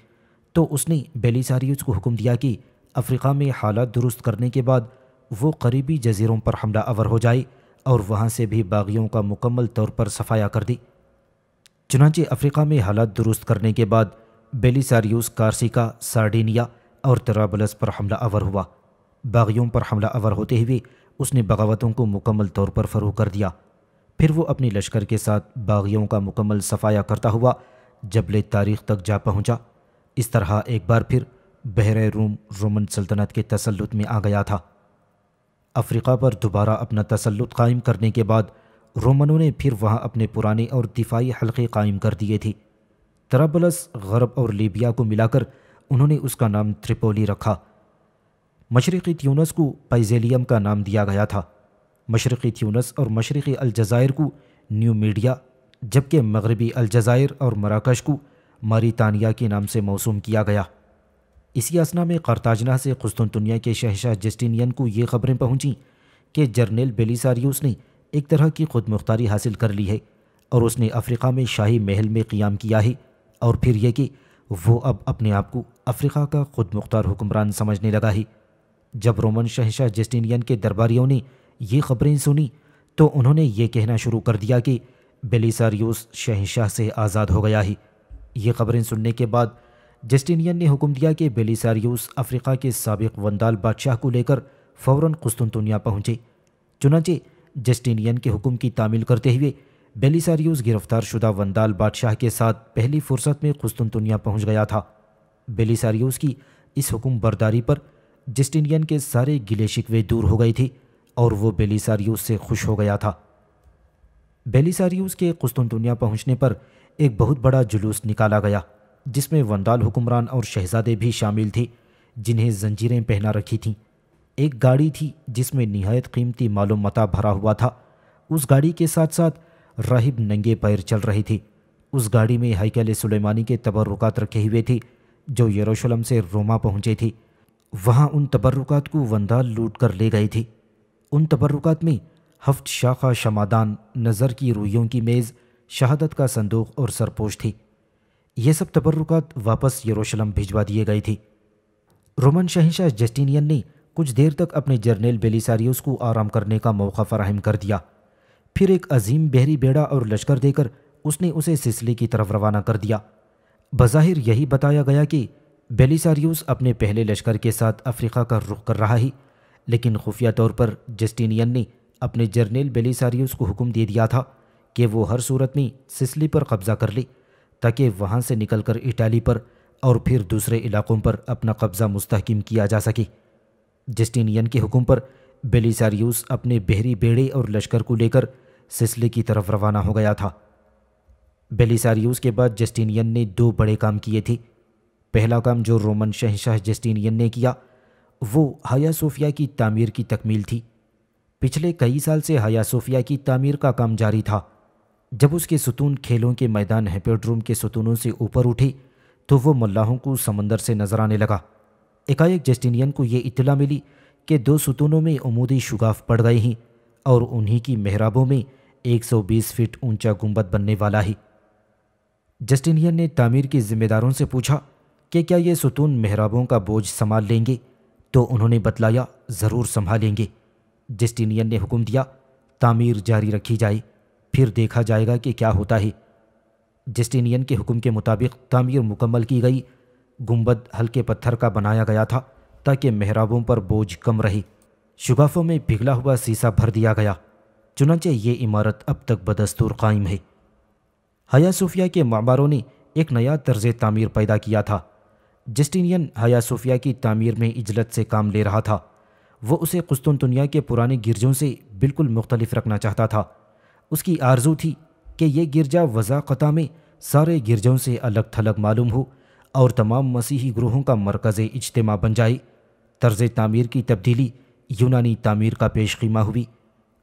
तो उसने बेलीसारियोस को हुक्म दिया कि अफ्रीका में हालात दुरुस्त करने के बाद वो करीबी जजीरों पर हमला अवर हो जाए और वहाँ से भी बागियों का मुकम्मल तौर पर सफाया कर दी चुनाचे अफ्रीका में हालात दुरुस्त करने के बाद बेलीसारियोस कार्सिका सार्डिनिया और तराबलस पर हमला अवर हुआ बागियों पर हमला अवर होते हुए उसने बगावतों को मुकम्मल तौर पर फरू कर दिया फिर वो अपने लश्कर के साथ बागियों का मुकम्मल सफाया करता हुआ जबल तारीख तक जा पहुंचा इस तरह एक बार फिर बहर रूम रोमन सल्तनत के तसलुत में आ गया था अफ्रीका पर दोबारा अपना तसलुत कायम करने के बाद रोमनों ने फिर वहाँ अपने पुराने और दिफाई हलके कायम कर दिए थे तरबलस गरब और लीबिया को मिलाकर उन्होंने उसका नाम त्रिपोली रखा मशरक़ी त्यूनस को पैजेलियम का नाम दिया गया था मशरक़ी थ्यूनस और मशरक़ी अलजायर को न्यू मीडिया जबकि मगरबी अलजायर और मराकश को मारीतानिया के नाम से मौसू किया गया इसी असना में करताजना से खुस्तुनतनिया के शहशाह जस्टिनियन को ये खबरें पहुँचीं कि जर्नल बेलीसारियोस ने एक तरह की खुद मुख्तारी हासिल कर ली है और उसने अफ्रीका में शाही महल में क़्याम किया है और फिर यह कि वो अब अपने आप को अफ्रीका का खुद मुख्तार हुक्मरान समझने लगा है जब रोमन शहशाह जस्टिनियन के दरबारियों ने ये खबरें सुनी तो उन्होंने ये कहना शुरू कर दिया कि बेलीसारियोस शहनशाह से आज़ाद हो गया ही ये खबरें सुनने के बाद जस्टिनियन ने हुक्म दिया कि बेलीसारियोस अफ्रीका के सबक वंदाल बादशाह को लेकर फ़ौर कुस्तुनतुनिया पहुँचे चुनाचे जस्टिनियन के हुक्म की तामील करते हुए बेलीसारियोस गिरफ्तार शुदा वंदाल बादशाह के साथ पहली फुर्सत में कुस्तुनतुनिया पहुँच गया था बेलीसारियोस की इस हुक्म बर्दारी पर जस्टिनियन के सारे गिले शिकवे दूर हो गए थे और वो बेलीसारियूस से खुश हो गया था बेलीसारियूस के कुस्तुनतुनिया पहुंचने पर एक बहुत बड़ा जुलूस निकाला गया जिसमें वंदाल हुक्मरान और शहजादे भी शामिल थे जिन्हें जंजीरें पहना रखी थीं एक गाड़ी थी जिसमें नहायत कीमती मालूम मता भरा हुआ था उस गाड़ी के साथ साथ राहिब नंगे पैर चल रही थी उस गाड़ी में हैकल सुलेमानी के तबर्रुकात रखे हुए थे जो यरूशलम से रोमा पहुंचे थे वहाँ उन तबर्रुकात को वंदाल लूट कर ले गई थी उन तबरुकत में हफ्त शाखा शमादान नज़र की रूयों की मेज़ शहादत का संदूक और सरपोश थी ये सब तबरुकात वापस यरूशलम भिजवा दिए गए थी रोमन शहनशाह जस्टिनियन ने कुछ देर तक अपने जर्नेल बेलिसारियोस को आराम करने का मौका फराहम कर दिया फिर एक अजीम बहरी बेड़ा और लश्कर देकर उसने उसे सिसली की तरफ रवाना कर दिया बज़ाहिर यही बताया गया कि बेलिसारियस अपने पहले लश्कर के साथ अफ्रीका का रुख कर रहा ही लेकिन खुफिया तौर पर जस्टिनियन ने अपने जर्नेल बेलीसारियस को हुक्म दे दिया था कि वो हर सूरत में सिसली पर कब्ज़ा कर ले ताकि वहाँ से निकलकर इटाली पर और फिर दूसरे इलाकों पर अपना कब्ज़ा मुस्तकम किया जा सके जस्टिनियन के हुक्म पर बेलीसारियस अपने बहरी बेड़े और लश्कर को लेकर सिसली की तरफ रवाना हो गया था बेलीसारियस के बाद जस्टिनियन ने दो बड़े काम किए थे पहला काम जो रोमन शहशाह जस्टिनियन ने किया वो हया सोफिया की तामीर की तकमील थी पिछले कई साल से हया सोफिया की तामीर का काम जारी था जब उसके सुतून खेलों के मैदान हेपेड्रूम के सुतूनों से ऊपर उठी तो वो मल्लाहों को समंदर से नजर आने लगा एकाएक जस्टिनियन को ये इतला मिली कि दो सुतूनों में उमूदी शुगाफ पड़ गई हैं और उन्हीं की मेहराबों में 120 फीट ऊंचा गुंबद बनने वाला ही जस्टिनियन ने तामीर के जिम्मेदारों से पूछा कि क्या ये सुतून मेहराबों का बोझ संभाल लेंगे तो उन्होंने बतलाया ज़रूर संभालेंगे जस्टिनियन ने हुक्म दिया तामीर जारी रखी जाए फिर देखा जाएगा कि क्या होता है जस्टिनियन के हुक्म के मुताबिक तामीर मुकम्मल की गई गुंबद हल्के पत्थर का बनाया गया था ताकि मेहराबों पर बोझ कम रहे शुगाफों में पिघला हुआ शीशा भर दिया गया चुनाचे ये इमारत अब तक बदस्तूर कायम है हया सूफिया के मामारों ने एक नया तर्ज तामीर पैदा किया था जस्टिनियन हया सोफिया की तामीर में इजलत से काम ले रहा था वो उसे कुस्तुनतुनिया के पुराने गिरजों से बिल्कुल मुख्तलिफ रखना चाहता था उसकी आरजू थी कि यह गिरजा वजाकता में सारे गिरजों से अलग थलग मालूम हो और तमाम मसीही ग्रोहों का मरकज़ इजतमा बन जाए तर्ज तामीर की तब्दीली यूनानी तामीर का पेश ख़ीमा हुई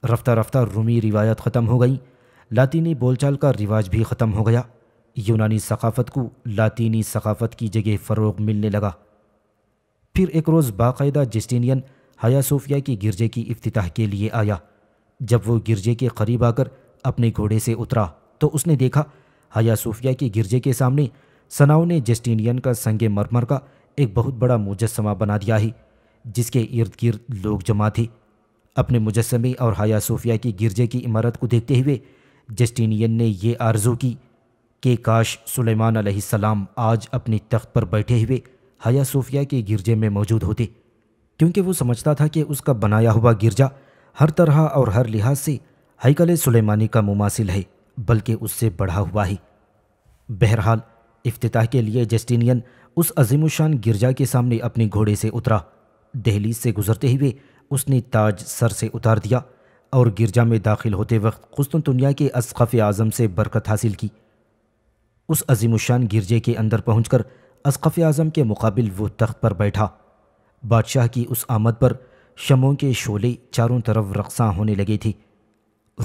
रफ्तार रफ्तार रूमी रिवायत ख़त्म हो गई लातीनी बोलचाल का रिवाज भी ख़त्म हो गया यूनानी सकाफ़त को लातीनी सकाफ़त की जगह फ़रोग मिलने लगा फिर एक रोज़ बाकायदा जस्टिनियन हया सोफिया की गिरजे की अफ्ताह के लिए आया जब वो गिरजे के करीब आकर अपने घोड़े से उतरा तो उसने देखा हया सोफिया की गिरजे के सामने सनाओ ने जस्टिनियन का संग मरमर का एक बहुत बड़ा मुजस्मा बना दिया है जिसके इर्द गिर्द लोग जमा थे अपने मुजस्मे और हया सोफिया की गिरजे की इमारत को देखते हुए जस्टिनियन ने ये आरजू की कि काश सुलेमान सलाम आज अपनी तख्त पर बैठे हुए हया सूफिया के गिरजे में मौजूद होते क्योंकि वो समझता था कि उसका बनाया हुआ गिरजा हर तरह और हर लिहाज से हैकल सुलेमानी का मुमासिल है बल्कि उससे बढ़ा हुआ है बहरहाल अफ्ताह के लिए जस्टिनियन उस अजीमुशान गिरजा के सामने अपने घोड़े से उतरा दहलीज से गुजरते हुए उसने ताज सर से उतार दिया और गिरजा में दाखिल होते वक्त खुस्तुन के असकफ़ आज़म से बरकत हासिल की उस अजीमुशान गिरजे के अंदर पहुंचकर असकफ़ आज़म के मुकाबिल वो तख्त पर बैठा बादशाह की उस आमद पर शमों के शोले चारों तरफ रकसा होने लगी थी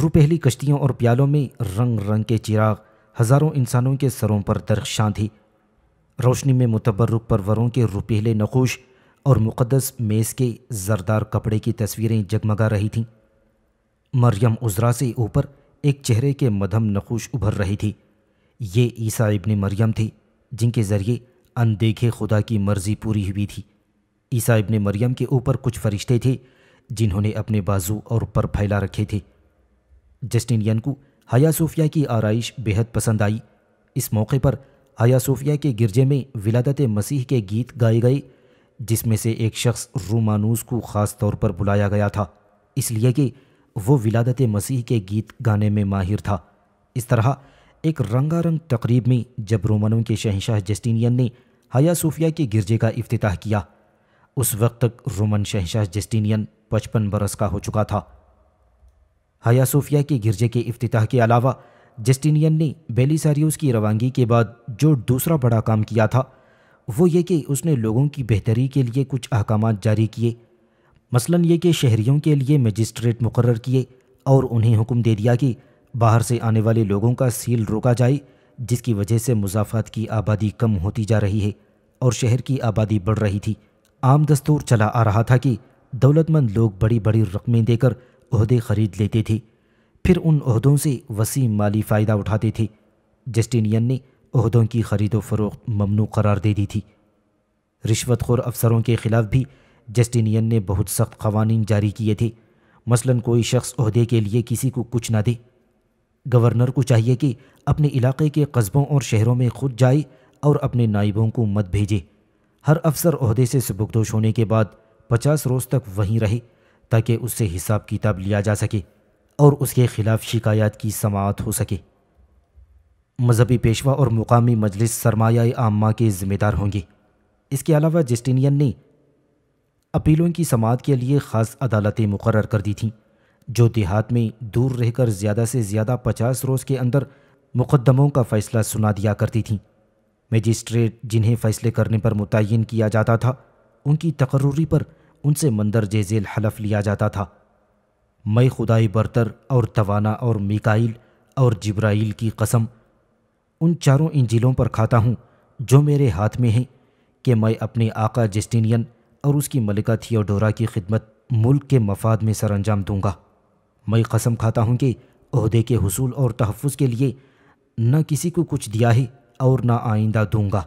रुपहली कश्तियों और प्यालों में रंग रंग के चिराग हज़ारों इंसानों के सरों पर दरख्शां थी रोशनी में मुतबरक परवरों के रुपेले नकोश और मुक़दस मेज़ के जरदार कपड़े की तस्वीरें जगमगा रही थीं मरियम उजरा से ऊपर एक चेहरे के मधम नकोश उभर रही थी ये ईसा इबन मरियम थे जिनके ज़रिए अनदेखे खुदा की मर्ज़ी पूरी हुई थी ईसा इबन मरियम के ऊपर कुछ फरिश्ते थे जिन्होंने अपने बाजू और पर फैला रखे थे जस्टिनियन को हया सूफिया की आरइश बेहद पसंद आई इस मौके पर हया सूफिया के गिरजे में विलादत मसीह के गीत गाए गए जिसमें से एक शख्स रूमानूस को ख़ास तौर पर बुलाया गया था इसलिए कि वो विलादत मसीह के गीत गाने में माहिर था इस तरह एक रंगारंग तकरीब में जब रोमनों के शहनशाह जस्टिनियन ने हया सूफिया के गिरजे का अफ्ताह किया उस वक्त तक रोमन शहनशाह जस्टिनियन पचपन बरस का हो चुका था हया सूफिया के गिरजे के अफ्ताह के अलावा जस्टिनियन ने बेलीसारियोस की रवानगी के बाद जो दूसरा बड़ा काम किया था वो ये कि उसने लोगों की बेहतरी के लिए कुछ अहकाम जारी किए मसलन ये कि शहरीों के लिए मजिस्ट्रेट मुकर किए और उन्हें हुक्म दे दिया कि बाहर से आने वाले लोगों का सील रोका जाए जिसकी वजह से मुजाफात की आबादी कम होती जा रही है और शहर की आबादी बढ़ रही थी आम दस्तूर चला आ रहा था कि दौलतमंद लोग बड़ी बड़ी रकमें देकर अहदे ख़रीद लेते थे फिर उन उनहदों से वसी माली फ़ायदा उठाते थे जस्टिनियन ने अहदों की खरीदो फरोख ममनू करार दे दी थी रिश्वत खोर अफसरों के ख़िलाफ़ भी जस्टिनियन ने बहुत सख्त कवानीन जारी किए थे मसलन कोई शख्स अहदे के लिए किसी को कुछ ना दे गवर्नर को चाहिए कि अपने इलाके के कस्बों और शहरों में खुद जाए और अपने नाइबों को मत भेजे हर अफसर अहदे से सबकदोश होने के बाद पचास रोज़ तक वहीं रहे ताकि उससे हिसाब किताब लिया जा सके और उसके खिलाफ शिकायत की समात हो सके मजहबी पेशवा और मुकामी मजलिस सरमाया आमा के ज़िम्मेदार होंगे इसके अलावा जस्टिनियन ने अपीलों की समात के लिए ख़ास अदालतें मुकर कर दी थीं जो देहात में दूर रहकर ज़्यादा से ज़्यादा पचास रोज़ के अंदर मुकदमों का फ़ैसला सुना दिया करती थीं मजिस्ट्रेट जिन्हें फ़ैसले करने पर मुतन किया जाता था उनकी तकर्री पर उनसे मंदरज जेल हलफ लिया जाता था मैं खुदाई बरतर और तवाना और मिकाइल और जब्राइल की कसम उन चारों इंजिलों पर खाता हूँ जो मेरे हाथ में हैं कि मैं अपने आका जस्टिनियन और उसकी मलिका थियोडोरा की खिदमत मुल्क के मफाद में सरंजाम दूंगा मैं कसम खाता हूँ कि अहदे के हसूल और तहफ़ के लिए न किसी को कुछ दिया है और ना आइंदा दूंगा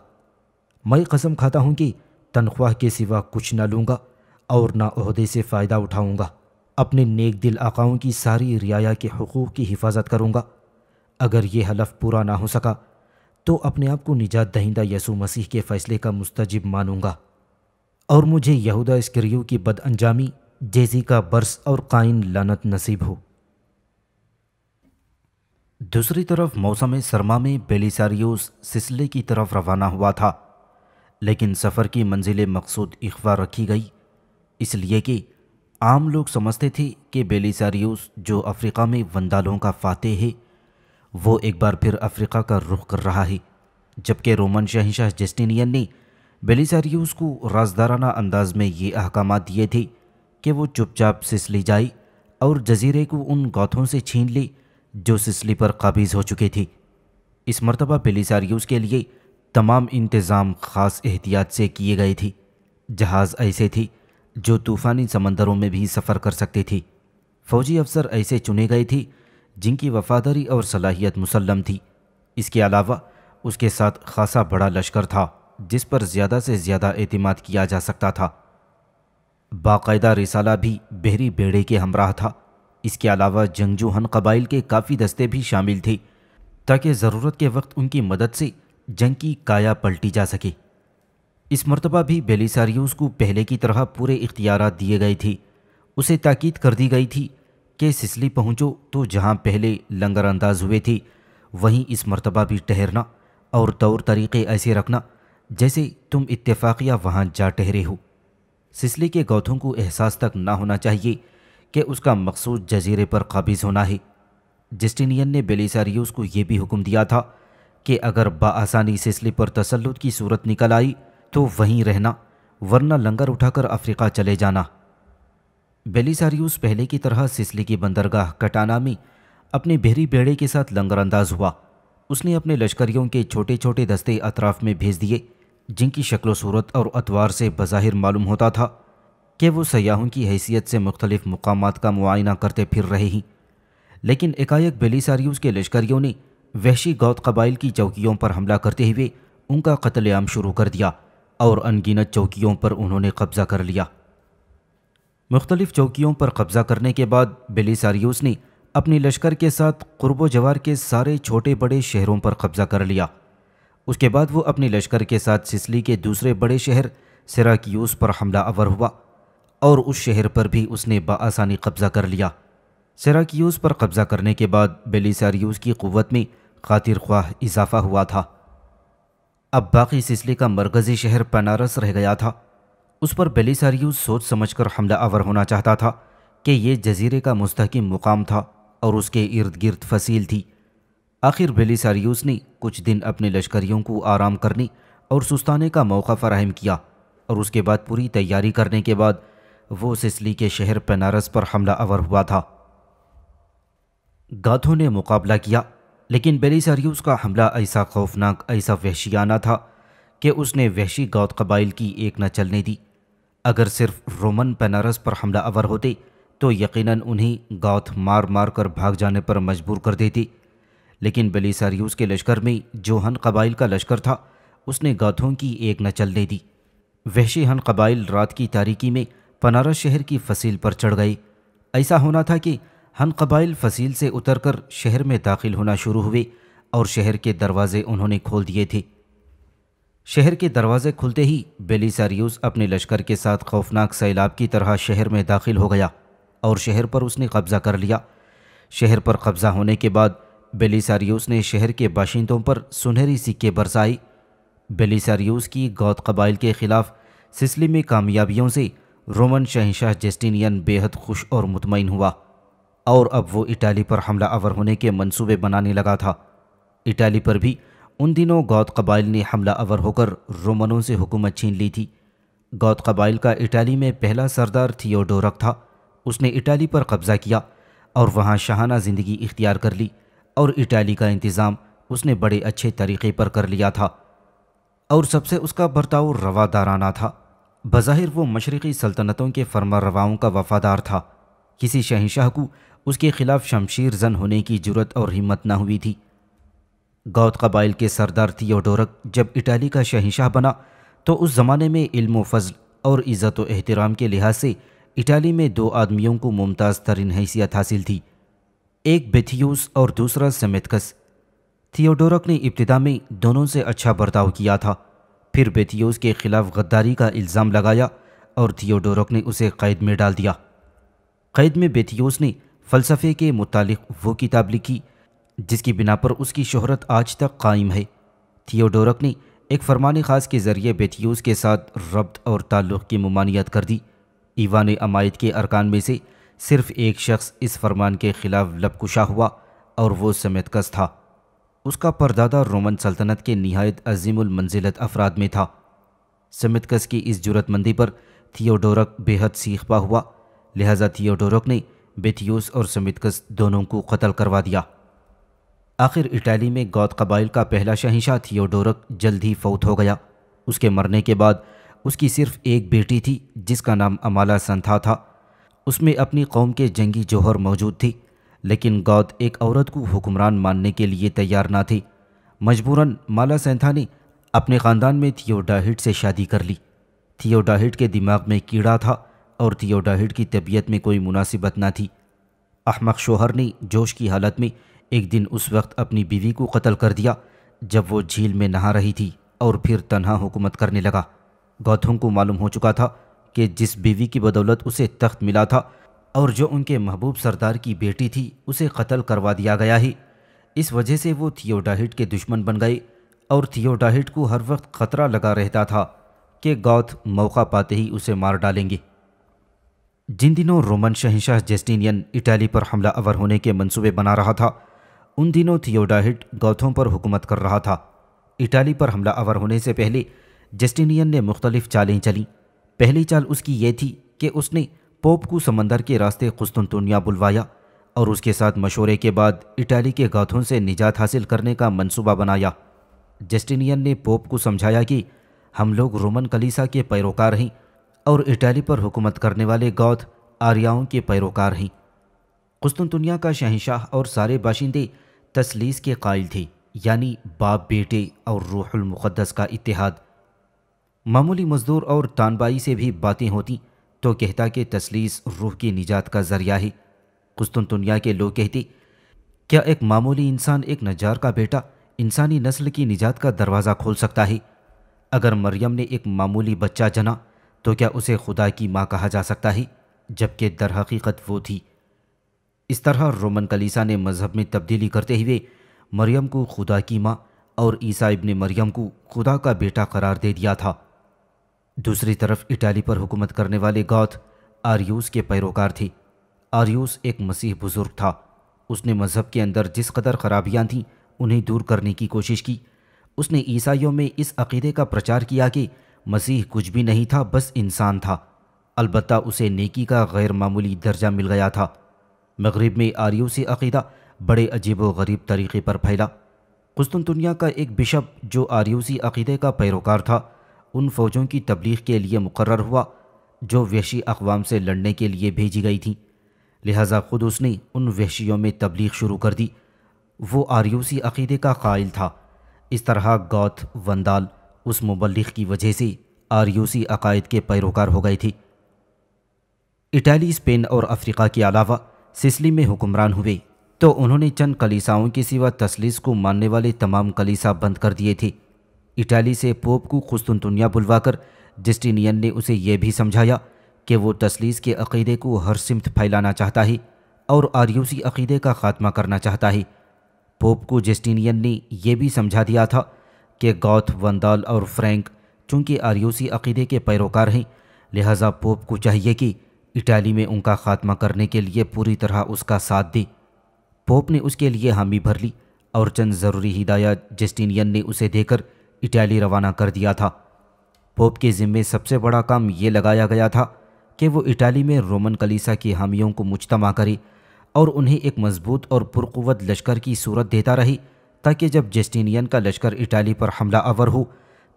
मैं कसम खाता हूँ कि तनख्वाह के सिवा कुछ ना लूँगा और ना अहदे से फ़ायदा उठाऊँगा अपने नेक दिल आकाओं की सारी रियाया के हकूक़ की हिफाजत करूँगा अगर ये हलफ पूरा ना हो सका तो अपने आप को निजात दहिंदा यसु मसीह के फ़ैसले का मुस्तजब मानूंगा और मुझे यहूदा इसक्रियो की बदअंजामी जेजी का बर्स और कायन लानत नसीब हो दूसरी तरफ मौसम सरमा में बेलिसारियोस सिसले की तरफ रवाना हुआ था लेकिन सफ़र की मंजिल मकसूद इकवा रखी गई इसलिए कि आम लोग समझते थे कि बेलिसारियोस जो अफ्रीका में वंदालों का फाते है वो एक बार फिर अफ्रीका का रुख कर रहा है जबकि रोमन शहनशाह जस्टिनियन ने बेलिसारियोस को राजदाराना अंदाज में ये अहकाम दिए थे कि वो चुपचाप सिसली जाई और जजीरे को उन गौथों से छीन ली जो सिसली पर काबिज हो चुकी थी इस मरतबा बेलिसारियोस के लिए तमाम इंतज़ाम ख़ास एहतियात से किए गए थी जहाज़ ऐसे थी जो तूफ़ानी समंदरों में भी सफ़र कर सकती थी फ़ौजी अफसर ऐसे चुने गए थी जिनकी वफादारी और सलाहियत मुसलम थी इसके अलावा उसके साथ खासा बड़ा लश्कर था जिस पर ज़्यादा से ज़्यादा अतमाद किया जा सकता था बाकायदा रिसाला भी बहरी बेड़े के हमराह था इसके अलावा जंगजूहन कबाइल के काफ़ी दस्ते भी शामिल थे ताकि ज़रूरत के वक्त उनकी मदद से जंग की काया पलटी जा सके इस मरतबा भी बेलिसारियोस को पहले की तरह पूरे इख्तियार दिए गए थे उसे ताकीद कर दी गई थी कि सिसली पहुँचो तो जहाँ पहले लंगर अंदाज हुए थे वहीं इस मरतबा भी ठहरना और तौर तरीक़े ऐसे रखना जैसे तुम इतफाकिया वहाँ जा ठहरे हो सिसली के गौथों को एहसास तक ना होना चाहिए कि उसका मकसूद जजीरे पर काबिज होना है जस्टिनियन ने बेलिसारियोस को यह भी हुक्म दिया था कि अगर बासानी सिसली पर तसलुत की सूरत निकल आई तो वहीं रहना वरना लंगर उठाकर अफ्रीका चले जाना बेलिसारियोस पहले की तरह सिसली की बंदरगाह कटाना में अपने बहरी बेड़े के साथ लंगरअंदाज हुआ उसने अपने लश्करियों के छोटे छोटे दस्ते अतराफ में भेज दिए जिनकी शक्ल सूरत और अतवार से बज़ाहिर मालूम होता था कि वो सयाहों की हैसियत से मुख्तलिफ़ मकाम का मुआयना करते फिर रहे हैं लेकिन एकाएक बेलीसारियों के लश्करियों ने वहशी गौत कबाइल की चौकियों पर हमला करते हुए उनका कत्लेआम शुरू कर दिया और अनगिनत चौकियों पर उन्होंने कब्ज़ा कर लिया मुख्तलिफ चौकियों पर कब्ज़ा करने के बाद बेलीसारियूस ने अपने लश्कर के साथ कुर्ब जवार के सारे छोटे बड़े शहरों पर कब्ज़ा कर लिया उसके बाद वो अपने लश्कर के साथ सिसली के दूसरे बड़े शहर सिराक्यूस पर हमला अवर हुआ और उस शहर पर भी उसने बासानी कब्ज़ा कर लिया सिराक्यूस पर कब्ज़ा करने के बाद बेलिसारियूस की क़वत में खातिर ख्वाह इजाफा हुआ था अब बाकी सिसली का मरकज़ी शहर पनारस रह गया था उस पर बेलिसारियूस सोच समझ कर हमला आवर होना चाहता था कि यह जजीरे का मुस्तकम मुकाम था और उसके इर्द गिर्द फसील थी आखिर बेलीसारियूस ने कुछ दिन अपने लश्करियों को आराम करने और सुस्ताने का मौका फराहम किया और उसके बाद पूरी तैयारी करने के बाद वो सिसली के शहर पनारस पर हमला अवर हुआ था गाथों ने मुकाबला किया लेकिन बेलीसारियूस का हमला ऐसा खौफनाक ऐसा वहशियाना था कि उसने वहशी गौत कबाइल की एक न चलने दी अगर सिर्फ रोमन पनारस पर हमला अवर होते तो यकीनन उन्हें गौथ मार मार कर भाग जाने पर मजबूर कर देती लेकिन बेलीसारियूस के लश्कर में जो हन कबाइल का लश्कर था उसने गाथों की एक न चलने दी वहशी हन कबाइल रात की तारीकी में पनारस शहर की फसील पर चढ़ गई ऐसा होना था कि हन कबाइल फसील से उतरकर शहर में दाखिल होना शुरू हुए और शहर के दरवाजे उन्होंने खोल दिए थे शहर के दरवाजे खुलते ही बेलीसारियूस अपने लश्कर के साथ खौफनाक सैलाब की तरह शहर में दाखिल हो गया और शहर पर उसने कब्ज़ा कर लिया शहर पर कब्ज़ा होने के बाद बेलीसारियूस ने शहर के बाशिंदों पर सुनहरी सिक्के बरसाई बेलीसारियूस की गौत कबाइल के खिलाफ सिसली में कामयाबियों से रोमन शहनशाह जस्टिनियन बेहद खुश और मुतमिन हुआ और अब वो इटाली पर हमला अवर होने के मंसूबे बनाने लगा था इटाली पर भी उन दिनों गौत कबाइल ने हमला अवर होकर रोमनों से हुकूमत छीन ली थी गौत कबाइल का इटाली में पहला सरदार थियोडोरक था उसने इटाली पर कब्ज़ा किया और वहाँ शाहाना ज़िंदगी इख्तियार कर ली और इटाली का इंतज़ाम उसने बड़े अच्छे तरीके पर कर लिया था और सबसे उसका बर्ताव रवादाराना था बज़ाहिर वो मशरक़ी सल्तनतों के फरमा रवाओं का वफादार था किसी शहनशाह को उसके खिलाफ शमशीर जन होने की जरूरत और हिम्मत ना हुई थी गौत कबाइल के सरदार थियोडोरक जब इटाली का शहनशाह बना तो उस ज़माने में इल्म फजल और इज़्ज़त एहतराम के लिहाज से इटाली में दो आदमियों को मुमताज़ तरीन हैसियत हासिल थी एक बेथियोस और दूसरा सेमेथकस थियोडोरक ने इब्तदा में दोनों से अच्छा बर्ताव किया था फिर बेथियोस के खिलाफ गद्दारी का इल्ज़ाम लगाया और थियोडोरक ने उसे क़ैद में डाल दिया क़ैद में बेथियोस ने फ़लसफ़े के मुतालिक वो किताब लिखी जिसकी बिना पर उसकी शहरत आज तक कायम है थियोडोरक ने एक फरमान ख़ास के ज़रिए बेथियोस के साथ रब्त और ताल्लुक़ की ममानियत कर दी ईवान अमायद के अरकान में से सिर्फ एक शख्स इस फरमान के खिलाफ लबकुशा हुआ और वो कस था उसका परदादा रोमन सल्तनत के नहायत अजीममंजिलत अफराद में था समेतकस की इस जरूरतमंदी पर थियोडोरक बेहद सीखपा हुआ लिहाजा थियोडोरक ने बेथियोस और समितकस दोनों को कत्ल करवा दिया आखिर इटाली में गौद कबाइल का पहला शहनशाह थियोडोरक जल्द ही फौत हो गया उसके मरने के बाद उसकी सिर्फ एक बेटी थी जिसका नाम अमाला संथा था उसमें अपनी कौम के जंगी जौहर मौजूद थी लेकिन गौद एक औरत को हुक्मरान मानने के लिए तैयार ना थी मजबूरन माला सेंथा ने अपने ख़ानदान में थियोडाहिट से शादी कर ली थियोडाहिट के दिमाग में कीड़ा था और थियोडाहिट की तबीयत में कोई मुनासिबत ना थी अहमक शोहर ने जोश की हालत में एक दिन उस वक्त अपनी बीवी को कत्ल कर दिया जब वो झील में नहा रही थी और फिर तनहा हुकूमत करने लगा गौथों को मालूम हो चुका था कि जिस बीवी की बदौलत उसे तख्त मिला था और जो उनके महबूब सरदार की बेटी थी उसे कत्ल करवा दिया गया ही इस वजह से वो थियोडाहिट के दुश्मन बन गए और थियोडाहिट को हर वक्त खतरा लगा रहता था कि गौथ मौका पाते ही उसे मार डालेंगे जिन दिनों रोमन शहनशाह जेस्टिनियन इटली पर हमला अवर होने के मंसूबे बना रहा था उन दिनों थियोडाहिट गौथों पर हुकूमत कर रहा था इटाली पर हमला अवर होने से पहले जेस्टिनियन ने मुख्तलिफ चालें चलीं पहली चाल उसकी ये थी कि उसने पोप को समंदर के रास्ते खुस्तुनतुनिया बुलवाया और उसके साथ मशोरे के बाद इटाली के गाथों से निजात हासिल करने का मंसूबा बनाया जस्टिनियन ने पोप को समझाया कि हम लोग रोमन कलीसा के पैरोकार हैं और इटाली पर हुकूमत करने वाले गौथ आर्याओं के पैरोकार हैं कुस्तुनतुनिया का शहनशाह और सारे बाशिंदे तसलीस के कायल थे यानी बाप बेटे और रूहुल मुक़दस का इतिहाद मामूली मजदूर और तानबाई से भी बातें होती तो कहता कि तसलीस रूह की निजात का ज़रिया है कुस्तुन दुनिया के लोग कहते क्या एक मामूली इंसान एक नजार का बेटा इंसानी नस्ल की निजात का दरवाज़ा खोल सकता है अगर मरियम ने एक मामूली बच्चा जना तो क्या उसे खुदा की माँ कहा जा सकता है जबकि दरहकीकत वो थी इस तरह रोमन कलीसा ने मज़हब में तब्दीली करते हुए मरियम को खुदा की माँ और ईसा इबन मरियम को खुदा का बेटा करार दे दिया था दूसरी तरफ इटाली पर हुकूमत करने वाले गौथ आर्यूस के पैरोकार थी आर्यूस एक मसीह बुज़ुर्ग था उसने मज़हब के अंदर जिस कदर खराबियाँ थीं उन्हें दूर करने की कोशिश की उसने ईसाइयों में इस अकीदे का प्रचार किया कि मसीह कुछ भी नहीं था बस इंसान था अलबत् उसे नेकी का गैर मामूली दर्जा मिल गया था मगरब में आर्यू से अकीदा बड़े अजीब व गरीब तरीके पर फैला कुस्तुन का एक बिशप जो आर्यूसी अकीदे का पैरोकार था उन फ़ौजों की तबलीग के लिए मुकर हुआ जो वहशी अकवाम से लड़ने के लिए भेजी गई थी लिहाजा खुद उसने उन वहशियों में तबलीग शुरू कर दी वो आर्यूसी अकीदे का कायल था इस तरह गौथ वंदाल उस मुबलिक की वजह से आर्यूसी अकायद के पैरोकार हो गए थे इटली स्पेन और अफ्रीका के अलावा सिसली में हुक्मरान हुए तो उन्होंने चंद कलीसाओं के सिवा तसलीस को मानने वाले तमाम कलीसा बंद कर दिए थे इटाली से पोप को खुस्तुनतुनिया बुलवाकर जस्टिनियन ने उसे यह भी समझाया कि वो तसलीस के अकीदे को हर सिमत फैलाना चाहता है और आर्यूसी अकीदे का खात्मा करना चाहता है पोप को जस्टिनियन ने यह भी समझा दिया था कि गौथ वंदाल और फ्रैंक चूँकि आर्यूसी अकीदे के पैरोकार हैं लिहाजा पोप को चाहिए कि इटाली में उनका खात्मा करने के लिए पूरी तरह उसका साथ दे पोप ने उसके लिए हामी भर ली और चंद ज़रूरी हिदायत जस्टिनियन ने उसे देकर इटली रवाना कर दिया था पोप के ज़िम्मे सबसे बड़ा काम ये लगाया गया था कि वो इटाली में रोमन कलीसा की हामियों को मुजतमा करे और उन्हें एक मजबूत और पुरकुवत लश्कर की सूरत देता रही ताकि जब जस्टिनियन का लश्कर इटाली पर हमला आवर हो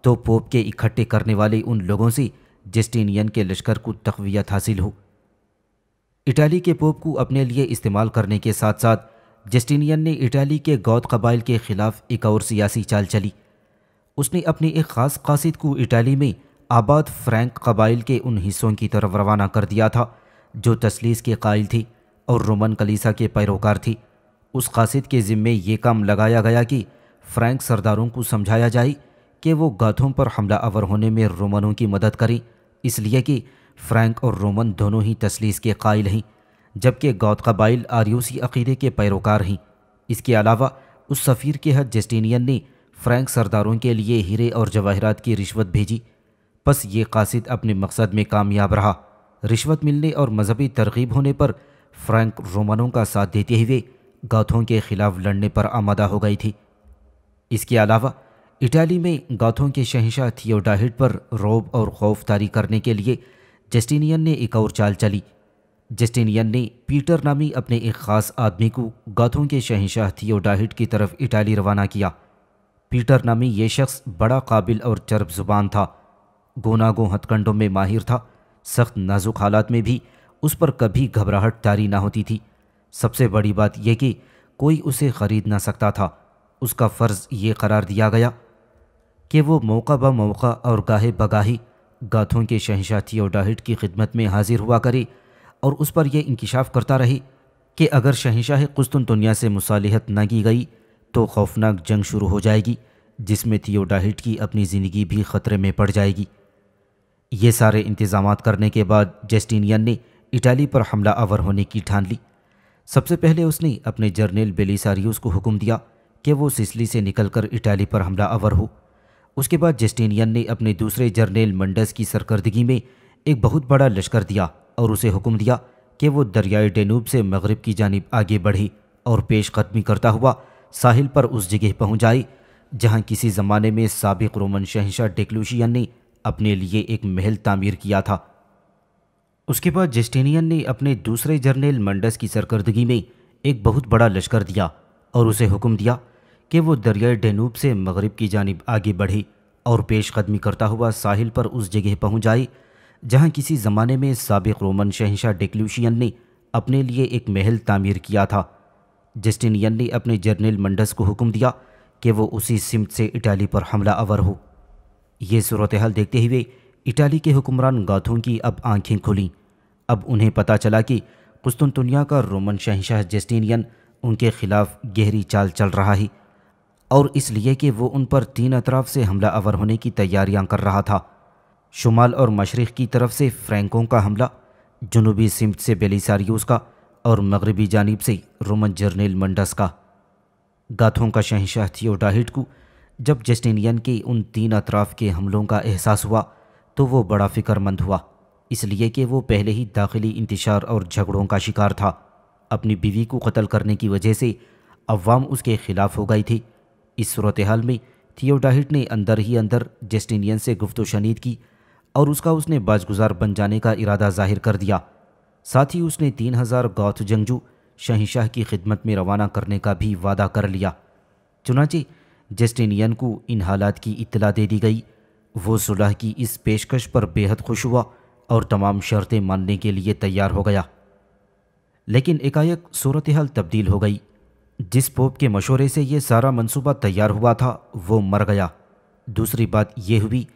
तो पोप के इकट्ठे करने वाले उन लोगों से जस्टिनियन के लश्कर को तकवीत हासिल हो इटाली के पोप को अपने लिए इस्तेमाल करने के साथ साथ जस्टिनियन ने इटाली के गौद कबाइल के ख़िलाफ़ एक और सियासी चाल चली उसने अपनी एक ख़ास कासिद को इटाली में आबाद फ्रैंक कबाइल के उन हिस्सों की तरफ रवाना कर दिया था जो तसलीस के कायल थी और रोमन कलीसा के पैरोकार थी उस कासिद के ज़िम्मे ये काम लगाया गया कि फ्रैंक सरदारों को समझाया जाए कि वो गाथों पर हमला अवर होने में रोमनों की मदद करें इसलिए कि फ्रैंक और रोमन दोनों ही तसलीस के कायल हैं जबकि गौत कबाइल आर्यूसी अकीदे के पैरोकार हैं इसके अलावा उस सफ़ीर के हद जस्टिनियन ने फ्रैंक सरदारों के लिए हीरे और जवाहरात की रिश्वत भेजी बस ये कासिद अपने मकसद में कामयाब रहा रिश्वत मिलने और मजहबी तरगीब होने पर फ्रैंक रोमनों का साथ देते हुए गाथों के खिलाफ लड़ने पर आमादा हो गई थी इसके अलावा इटाली में गाथों के शहंशाह थियोडाहिट पर रोब और खौफ तारी करने के लिए जस्टिनियन ने एक और चाल चली जस्टिनियन ने पीटर नामी अपने एक ख़ास आदमी को गाथों के शहंशाह थियोडाहिट की तरफ इटाली रवाना किया पीटर नामी ये शख्स बड़ा काबिल और चरब जुबान था गोनागो हथकंडों में माहिर था सख्त नाजुक हालात में भी उस पर कभी घबराहट जारी ना होती थी सबसे बड़ी बात यह कि कोई उसे ख़रीद ना सकता था उसका फ़र्ज़ ये करार दिया गया कि वो मौका ब मौका और गाहे बगाही गाथों के और डाहिट की खिदमत में हाजिर हुआ करे और उस पर यह इंकशाफ करता रहे कि अगर शहशाह कुस्तुन दुनिया से मुसालहत न की गई तो खौफनाक जंग शुरू हो जाएगी जिसमें थियोडाहिट की अपनी ज़िंदगी भी ख़तरे में पड़ जाएगी ये सारे इंतज़ाम करने के बाद जस्टिनियन ने इटाली पर हमला आवर होने की ठान ली सबसे पहले उसने अपने जर्नल बेलिसारियोस को हुक्म दिया कि वो सिसली से निकलकर इटाली पर हमला आवर हो उसके बाद जस्टिनियन ने अपने दूसरे जर्नल मंडस की सरकर्दगी में एक बहुत बड़ा लश्कर दिया और उसे हुक्म दिया कि वो दरियाए डेनूब से मगरब की जानब आगे बढ़े और पेश करता हुआ साहिल पर उस जगह पहुंच आई जहां किसी ज़माने में सबक रोमन शहनशाह डेक्लूशियन ने अपने लिए एक महल तामीर किया था उसके बाद जस्टिनियन ने अपने दूसरे जर्नल मंडस की सरकर्दगी में एक बहुत बड़ा लश्कर दिया और उसे हुक्म दिया कि वो दरियाए डेनूब से मगरब की जानब आगे बढ़े और पेश कदमी करता हुआ साहिल पर उस जगह पहुंच आई जहां किसी ज़माने में सबक रोमन शहनशाह डेक्लूशियन ने अपने लिए एक महल तामीर किया था जस्टिनियन ने अपने जर्नल मंडस को हुक्म दिया कि वो उसी सिमत से इटाली पर हमला अवर हो ये सूरत हाल देखते हुए इटाली के हुक्मरान गाथों की अब आंखें खुलीं अब उन्हें पता चला कि कुस्तुनतुनिया का रोमन शहनशाह जस्टिनियन उनके खिलाफ गहरी चाल चल रहा है और इसलिए कि वो उन पर तीन अतराफ से हमला अवर होने की तैयारियां कर रहा था शुमाल और मशरक़ की तरफ से फ्रैंकों का हमला जनूबी सिमत से बेलीसारियोस का और मगरबी जानब से रोमन जर्नेल मंडस का गाथों का शहशाह थियोडाहिट को जब जस्टिनियन के उन तीन अतराफ के हमलों का एहसास हुआ तो वो बड़ा फ़िक्रमंद हुआ इसलिए कि वो पहले ही दाखिली इंतशार और झगड़ों का शिकार था अपनी बीवी को कत्ल करने की वजह से अवाम उसके ख़िलाफ़ हो गई थी इस सूरत हाल में थियोडाहिट ने अंदर ही अंदर जस्टिनियन से गुफ्त शनीद की और उसका उसने बाजगुजार बन जाने का इरादा जाहिर कर दिया साथ ही उसने तीन हजार गौथ जंगजू शहनशाह की खिदमत में रवाना करने का भी वादा कर लिया चुनाचे जस्टिनियन को इन हालात की इतला दे दी गई वो सुलह की इस पेशकश पर बेहद खुश हुआ और तमाम शर्तें मानने के लिए तैयार हो गया लेकिन एकाएक सूरत हाल तब्दील हो गई जिस पोप के मशोरे से ये सारा मंसूबा तैयार हुआ था वो मर गया दूसरी बात यह हुई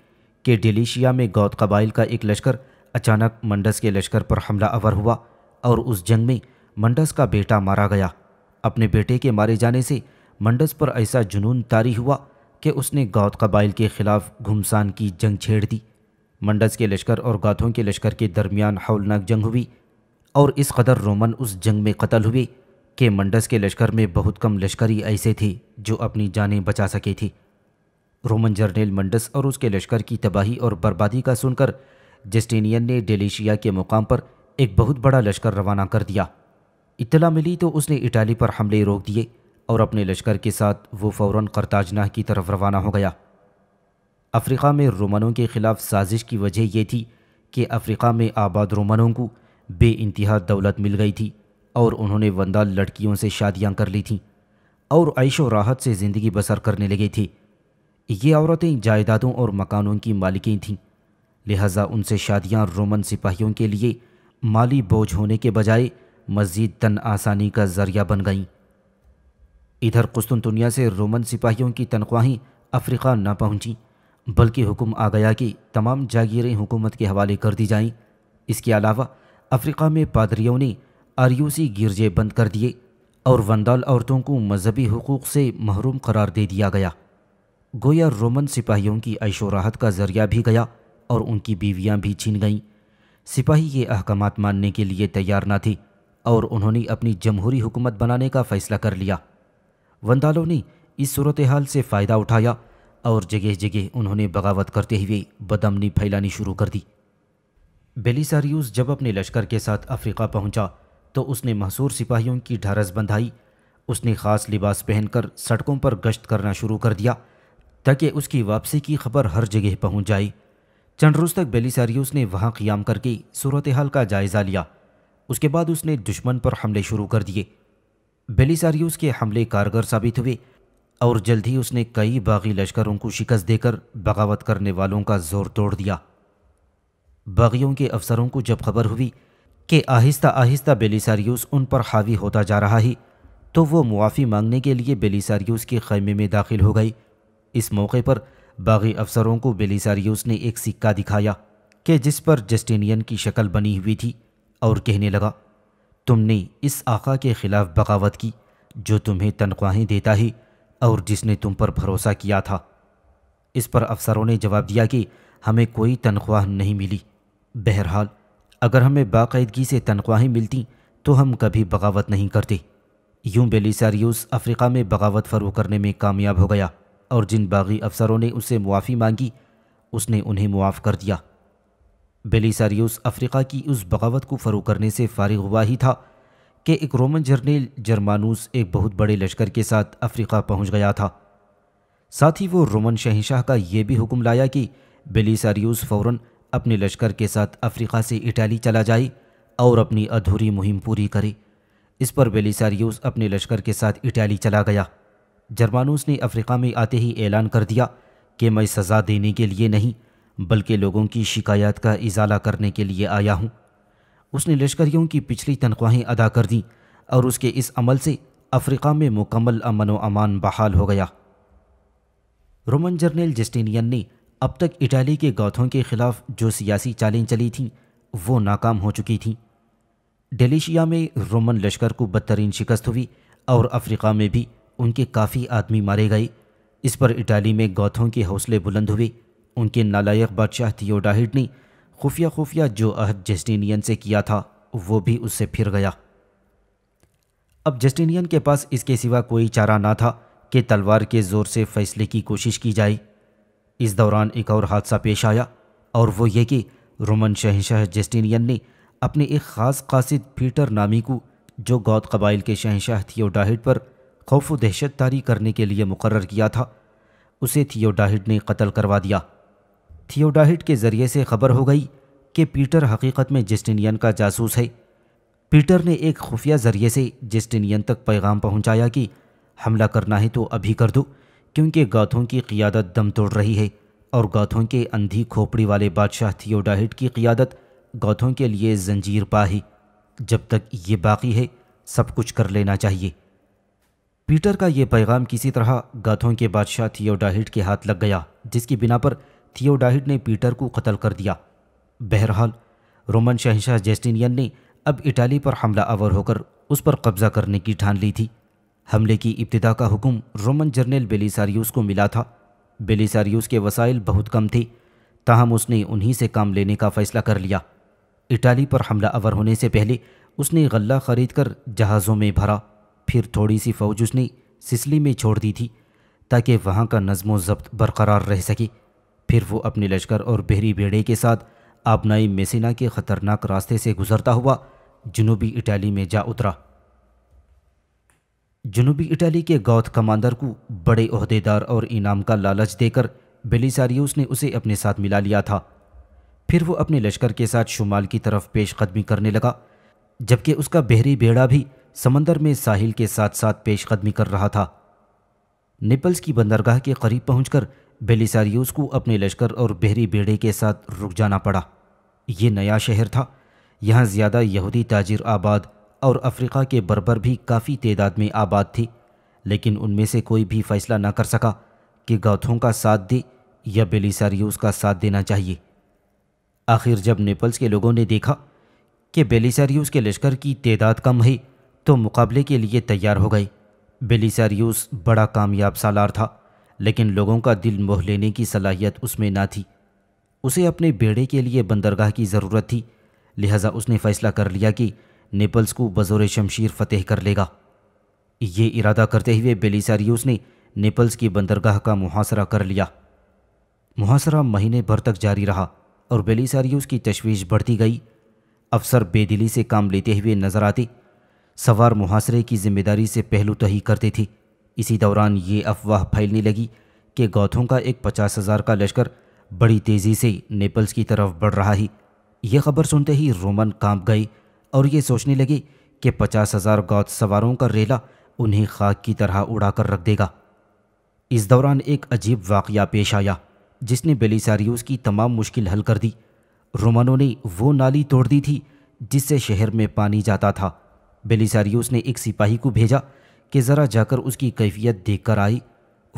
कि डिलीशिया में गौत कबाइल का एक लश्कर अचानक मंडस के लश्कर पर हमला अवर हुआ और उस जंग में मंडस का बेटा मारा गया अपने बेटे के मारे जाने से मंडस पर ऐसा जुनून तारी हुआ कि उसने गौत कबाइल के ख़िलाफ़ घुमसान की जंग छेड़ दी मंडस के लश्कर और गाथों के लश्कर के दरमियान हौलनाक जंग हुई और इस कदर रोमन उस जंग में कत्ल हुए कि मंडस के लश्कर में बहुत कम लश्करी ऐसे थे जो अपनी जानें बचा सके थी रोमन जर्नेल मंडस और उसके लश्कर की तबाही और बर्बादी का सुनकर जस्टिनियन ने डेलीशिया के मुकाम पर एक बहुत बड़ा लश्कर रवाना कर दिया इतला मिली तो उसने इटाली पर हमले रोक दिए और अपने लश्कर के साथ वो फ़ौर करताजना की तरफ रवाना हो गया अफ्रीका में रोमनों के ख़िलाफ़ साजिश की वजह यह थी कि अफ्रीका में आबाद रोमनों को बे इंतहा दौलत मिल गई थी और उन्होंने वंदाल लड़कियों से शादियां कर ली थीं और ऐशो राहत से ज़िंदगी बसर करने लगे थे ये औरतें जायदादों और मकानों की मालिकें थीं लिहाजा उनसे शादियां रोमन सिपाहियों के लिए माली बोझ होने के बजाय मज़ीद तन आसानी का ज़रिया बन गईं इधर कुस्तुनतुनिया से रोमन सिपाहियों की तनख्वाहें अफ्रीका ना पहुंची बल्कि हुक्म आ गया कि तमाम जागीरें हुकूमत के हवाले कर दी जाएं इसके अलावा अफ्रीका में पादरियों ने आरयूसी गिरजे बंद कर दिए और वंदाल औरतों को मजहबी हकूक़ से महरूम करार दे दिया गया गोया रोमन सिपाहियों की ऐशोराहत राहत का ज़रिया भी गया और उनकी बीवियां भी छीन गईं सिपाही ये अहकाम मानने के लिए तैयार ना थी और उन्होंने अपनी जमहूरी हुकूमत बनाने का फ़ैसला कर लिया वंदालों ने इस सूरत हाल से फ़ायदा उठाया और जगह जगह उन्होंने बगावत करते हुए बदमनी फैलानी शुरू कर दी बेलीसारियूस जब अपने लश्कर के साथ अफ्रीका पहुंचा तो उसने मशहूर सिपाहियों की ढारस बंधाई उसने ख़ास लिबास पहनकर सड़कों पर गश्त करना शुरू कर दिया ताकि उसकी वापसी की खबर हर जगह पहुंच जाए चंद रोज तक बेलिसारियोस ने वहाँ क्याम करके सूरत हाल का जायज़ा लिया उसके बाद उसने दुश्मन पर हमले शुरू कर दिए बेलिसारियोस के हमले कारगर साबित हुए और जल्द ही उसने कई बागी लश्करों को शिकस्त देकर बगावत करने वालों का जोर तोड़ दिया बागियों के अफसरों को जब खबर हुई कि आहिस्ता आहिस्ता बेलिसारियोस उन पर हावी होता जा रहा है तो वो मुआफ़ी मांगने के लिए बेलिसारियोस के खैमे में दाखिल हो गई इस मौके पर बागी अफसरों को बेलिसारियोस ने एक सिक्का दिखाया कि जिस पर जस्टिनियन की शक्ल बनी हुई थी और कहने लगा तुमने इस आका के ख़िलाफ़ बगावत की जो तुम्हें तनख्वाहें देता है और जिसने तुम पर भरोसा किया था इस पर अफसरों ने जवाब दिया कि हमें कोई तनख्वाह नहीं मिली बहरहाल अगर हमें बाकायदगी से तनख्वाहें मिलती तो हम कभी बगावत नहीं करते यूं बेलिसारियस अफ्रीका में बगावत फरू करने में कामयाब हो गया और जिन बागी अफसरों ने उसे मुआफ़ी मांगी उसने उन्हें मुआफ़ कर दिया बेलीसारियस अफ्रीका की उस बगावत को फ़रू करने से फारिग हुआ ही था कि एक रोमन जर्नल जर्मानूस एक बहुत बड़े लश्कर के साथ अफ्रीका पहुंच गया था साथ ही वो रोमन शहनशाह का यह भी हुक्म लाया कि बेलीसारियस फ़ौरन अपने लश्कर के साथ अफ्रीका से इटाली चला जाए और अपनी अधूरी मुहिम पूरी करे इस पर बेलीसारियस अपने लश्कर के साथ इटाली चला गया जर्मानूस ने अफ्रीका में आते ही ऐलान कर दिया कि मैं सज़ा देने के लिए नहीं बल्कि लोगों की शिकायत का इजाला करने के लिए आया हूँ उसने लश्करियों की पिछली तनख्वाहें अदा कर दी और उसके इस अमल से अफ्रीका में मुकम्मल अमन व अमान बहाल हो गया रोमन जर्नल जस्टिनियन ने अब तक इटाली के गौथों के खिलाफ जो सियासी चालें चली थीं वो नाकाम हो चुकी थीं डेलिशिया में रोमन लश्कर को बदतरीन शिकस्त हुई और अफ्रीका में भी उनके काफ़ी आदमी मारे गए इस पर इटाली में गौथों के हौसले बुलंद हुए उनके नालायक बादशाह थियोडाहिड ने खुफिया खुफिया जो अहद जस्टिनियन से किया था वो भी उससे फिर गया अब जस्टिनियन के पास इसके सिवा कोई चारा ना था कि तलवार के ज़ोर से फैसले की कोशिश की जाए इस दौरान एक और हादसा पेश आया और वो ये कि रोमन शहनशाह जस्टिनियन ने अपने एक ख़ास कासिद पीटर नामी को जो गौत कबाइल के शहनशाह थियोडाहिड पर खौफ व दहशत तारी करने के लिए मुकर किया था उसे थियोडाहिड ने कत्ल करवा दिया थियोडाहिड के ज़रिए से खबर हो गई कि पीटर हकीकत में जस्टिनियन का जासूस है पीटर ने एक खुफिया ज़रिए से जस्टिनियन तक पैगाम पहुंचाया कि हमला करना है तो अभी कर दो क्योंकि गाथों की क़ियादत दम तोड़ रही है और गाथों के अंधी खोपड़ी वाले बादशाह थियोडाहिड की क़ियादत गाथों के लिए जंजीर पा है जब तक ये बाकी है सब कुछ कर लेना चाहिए पीटर का यह पैगाम किसी तरह गाथों के बादशाह थियोडाहिट के हाथ लग गया जिसकी बिना पर थियोडाहिट ने पीटर को कत्ल कर दिया बहरहाल रोमन शहशाह जेस्टिनियन ने अब इटाली पर हमला आवर होकर उस पर कब्जा करने की ठान ली थी हमले की इब्तदा का हुक्म रोमन जर्नल बेलिसारियस को मिला था बेलिसारियस के वसाइल बहुत कम थे ताहम उसने उन्हीं से काम लेने का फ़ैसला कर लिया इटाली पर हमला आवर होने से पहले उसने गल्ला खरीद कर जहाज़ों में भरा फिर थोड़ी सी फ़ौज उसने सिसली में छोड़ दी थी ताकि वहाँ का नज़म ज़ब्त बरकरार रह सके फिर वो अपने लश्कर और बहरी बेड़े के साथ आबनाई मेसिना के ख़तरनाक रास्ते से गुजरता हुआ जनूबी इटाली में जा उतरा जनूबी इटाली के गौथ कमांडर को बड़े अहदेदार और इनाम का लालच देकर बेलिसारियोस ने उसे अपने साथ मिला लिया था फिर वो अपने लश्कर के साथ शुमाल की तरफ पेश कदमी करने लगा जबकि उसका बहरी बेड़ा भी समंदर में साहिल के साथ साथ पेशकदमी कर रहा था निपल्स की बंदरगाह के करीब पहुंचकर बेलिसारियोस को अपने लश्कर और बहरी बेड़े के साथ रुक जाना पड़ा ये नया शहर था यहाँ ज़्यादा यहूदी ताजिर आबाद और अफ्रीका के बर्बर भी काफ़ी तादाद में आबाद थी लेकिन उनमें से कोई भी फैसला ना कर सका कि गौथों का साथ दे या बेलिसारियोस का साथ देना चाहिए आखिर जब नेपल्स के लोगों ने देखा कि बेलिसारियोस के लश्कर की तादाद कम है तो मुकाबले के लिए तैयार हो गए बेलिसारियस बड़ा कामयाब सालार था लेकिन लोगों का दिल मोह लेने की सलाहियत उसमें ना थी उसे अपने बेड़े के लिए बंदरगाह की ज़रूरत थी लिहाजा उसने फ़ैसला कर लिया कि नेपल्स को बज़ोर शमशीर फतेह कर लेगा ये इरादा करते हुए बेलिसारियस ने नेपल्स की बंदरगाह का मुहासरा कर लिया मुहासरा महीने भर तक जारी रहा और बेलिसारियस की तशवीश बढ़ती गई अफसर बेदिली से काम लेते हुए नजर आते सवार मुहासरे की जिम्मेदारी से पहलू तही तो करते थे इसी दौरान ये अफवाह फैलने लगी कि गौथों का एक पचास हज़ार का लश्कर बड़ी तेज़ी से नेपल्स की तरफ बढ़ रहा है यह खबर सुनते ही रोमन कांप गए और ये सोचने लगे कि पचास हज़ार गौत सवारों का रेला उन्हें खाक की तरह उड़ाकर रख देगा इस दौरान एक अजीब वाकया पेश आया जिसने बेलिसारियोस की तमाम मुश्किल हल कर दी रोमनों ने वो नाली तोड़ दी थी जिससे शहर में पानी जाता था बेलिसारियोस ने एक सिपाही को भेजा कि ज़रा जाकर उसकी कैफियत देख कर आई